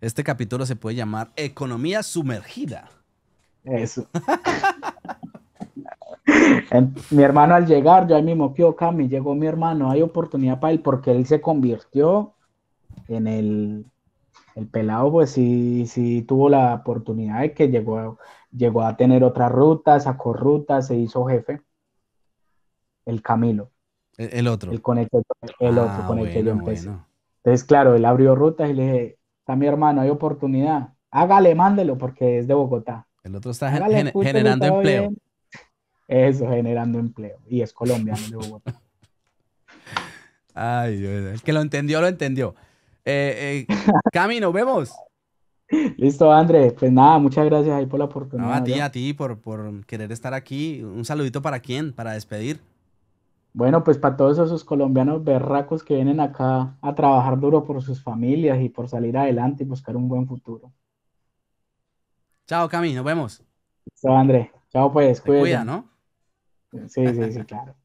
Este capítulo se puede llamar Economía sumergida. Eso. mi hermano al llegar, yo ahí mismo, que Cami, llegó mi hermano, hay oportunidad para él porque él se convirtió en el, pelado, pues sí, sí tuvo la oportunidad de que llegó a llegó a tener otra ruta, sacó ruta, se hizo jefe. El Camilo. El, otro. El el otro ah, con el que yo empecé. Entonces, claro, él abrió rutas y le dije, está mi hermano, hay oportunidad. Hágale, mándelo, porque es de Bogotá. El otro está generando empleo. Eso, generando empleo. Y es colombiano de Bogotá. Ay, el que lo entendió, lo entendió. Eh, eh, camino vemos. Listo, André. Pues nada, muchas gracias ahí por la oportunidad. No, a ti, a ti, por, querer estar aquí. Un saludito para quién, para despedir. Bueno, pues para todos esos colombianos berracos que vienen acá a trabajar duro por sus familias y por salir adelante y buscar un buen futuro. Chao, Cami, nos vemos. Chao, André. Chao, pues, Cuida, ¿no? Sí, sí, sí, claro.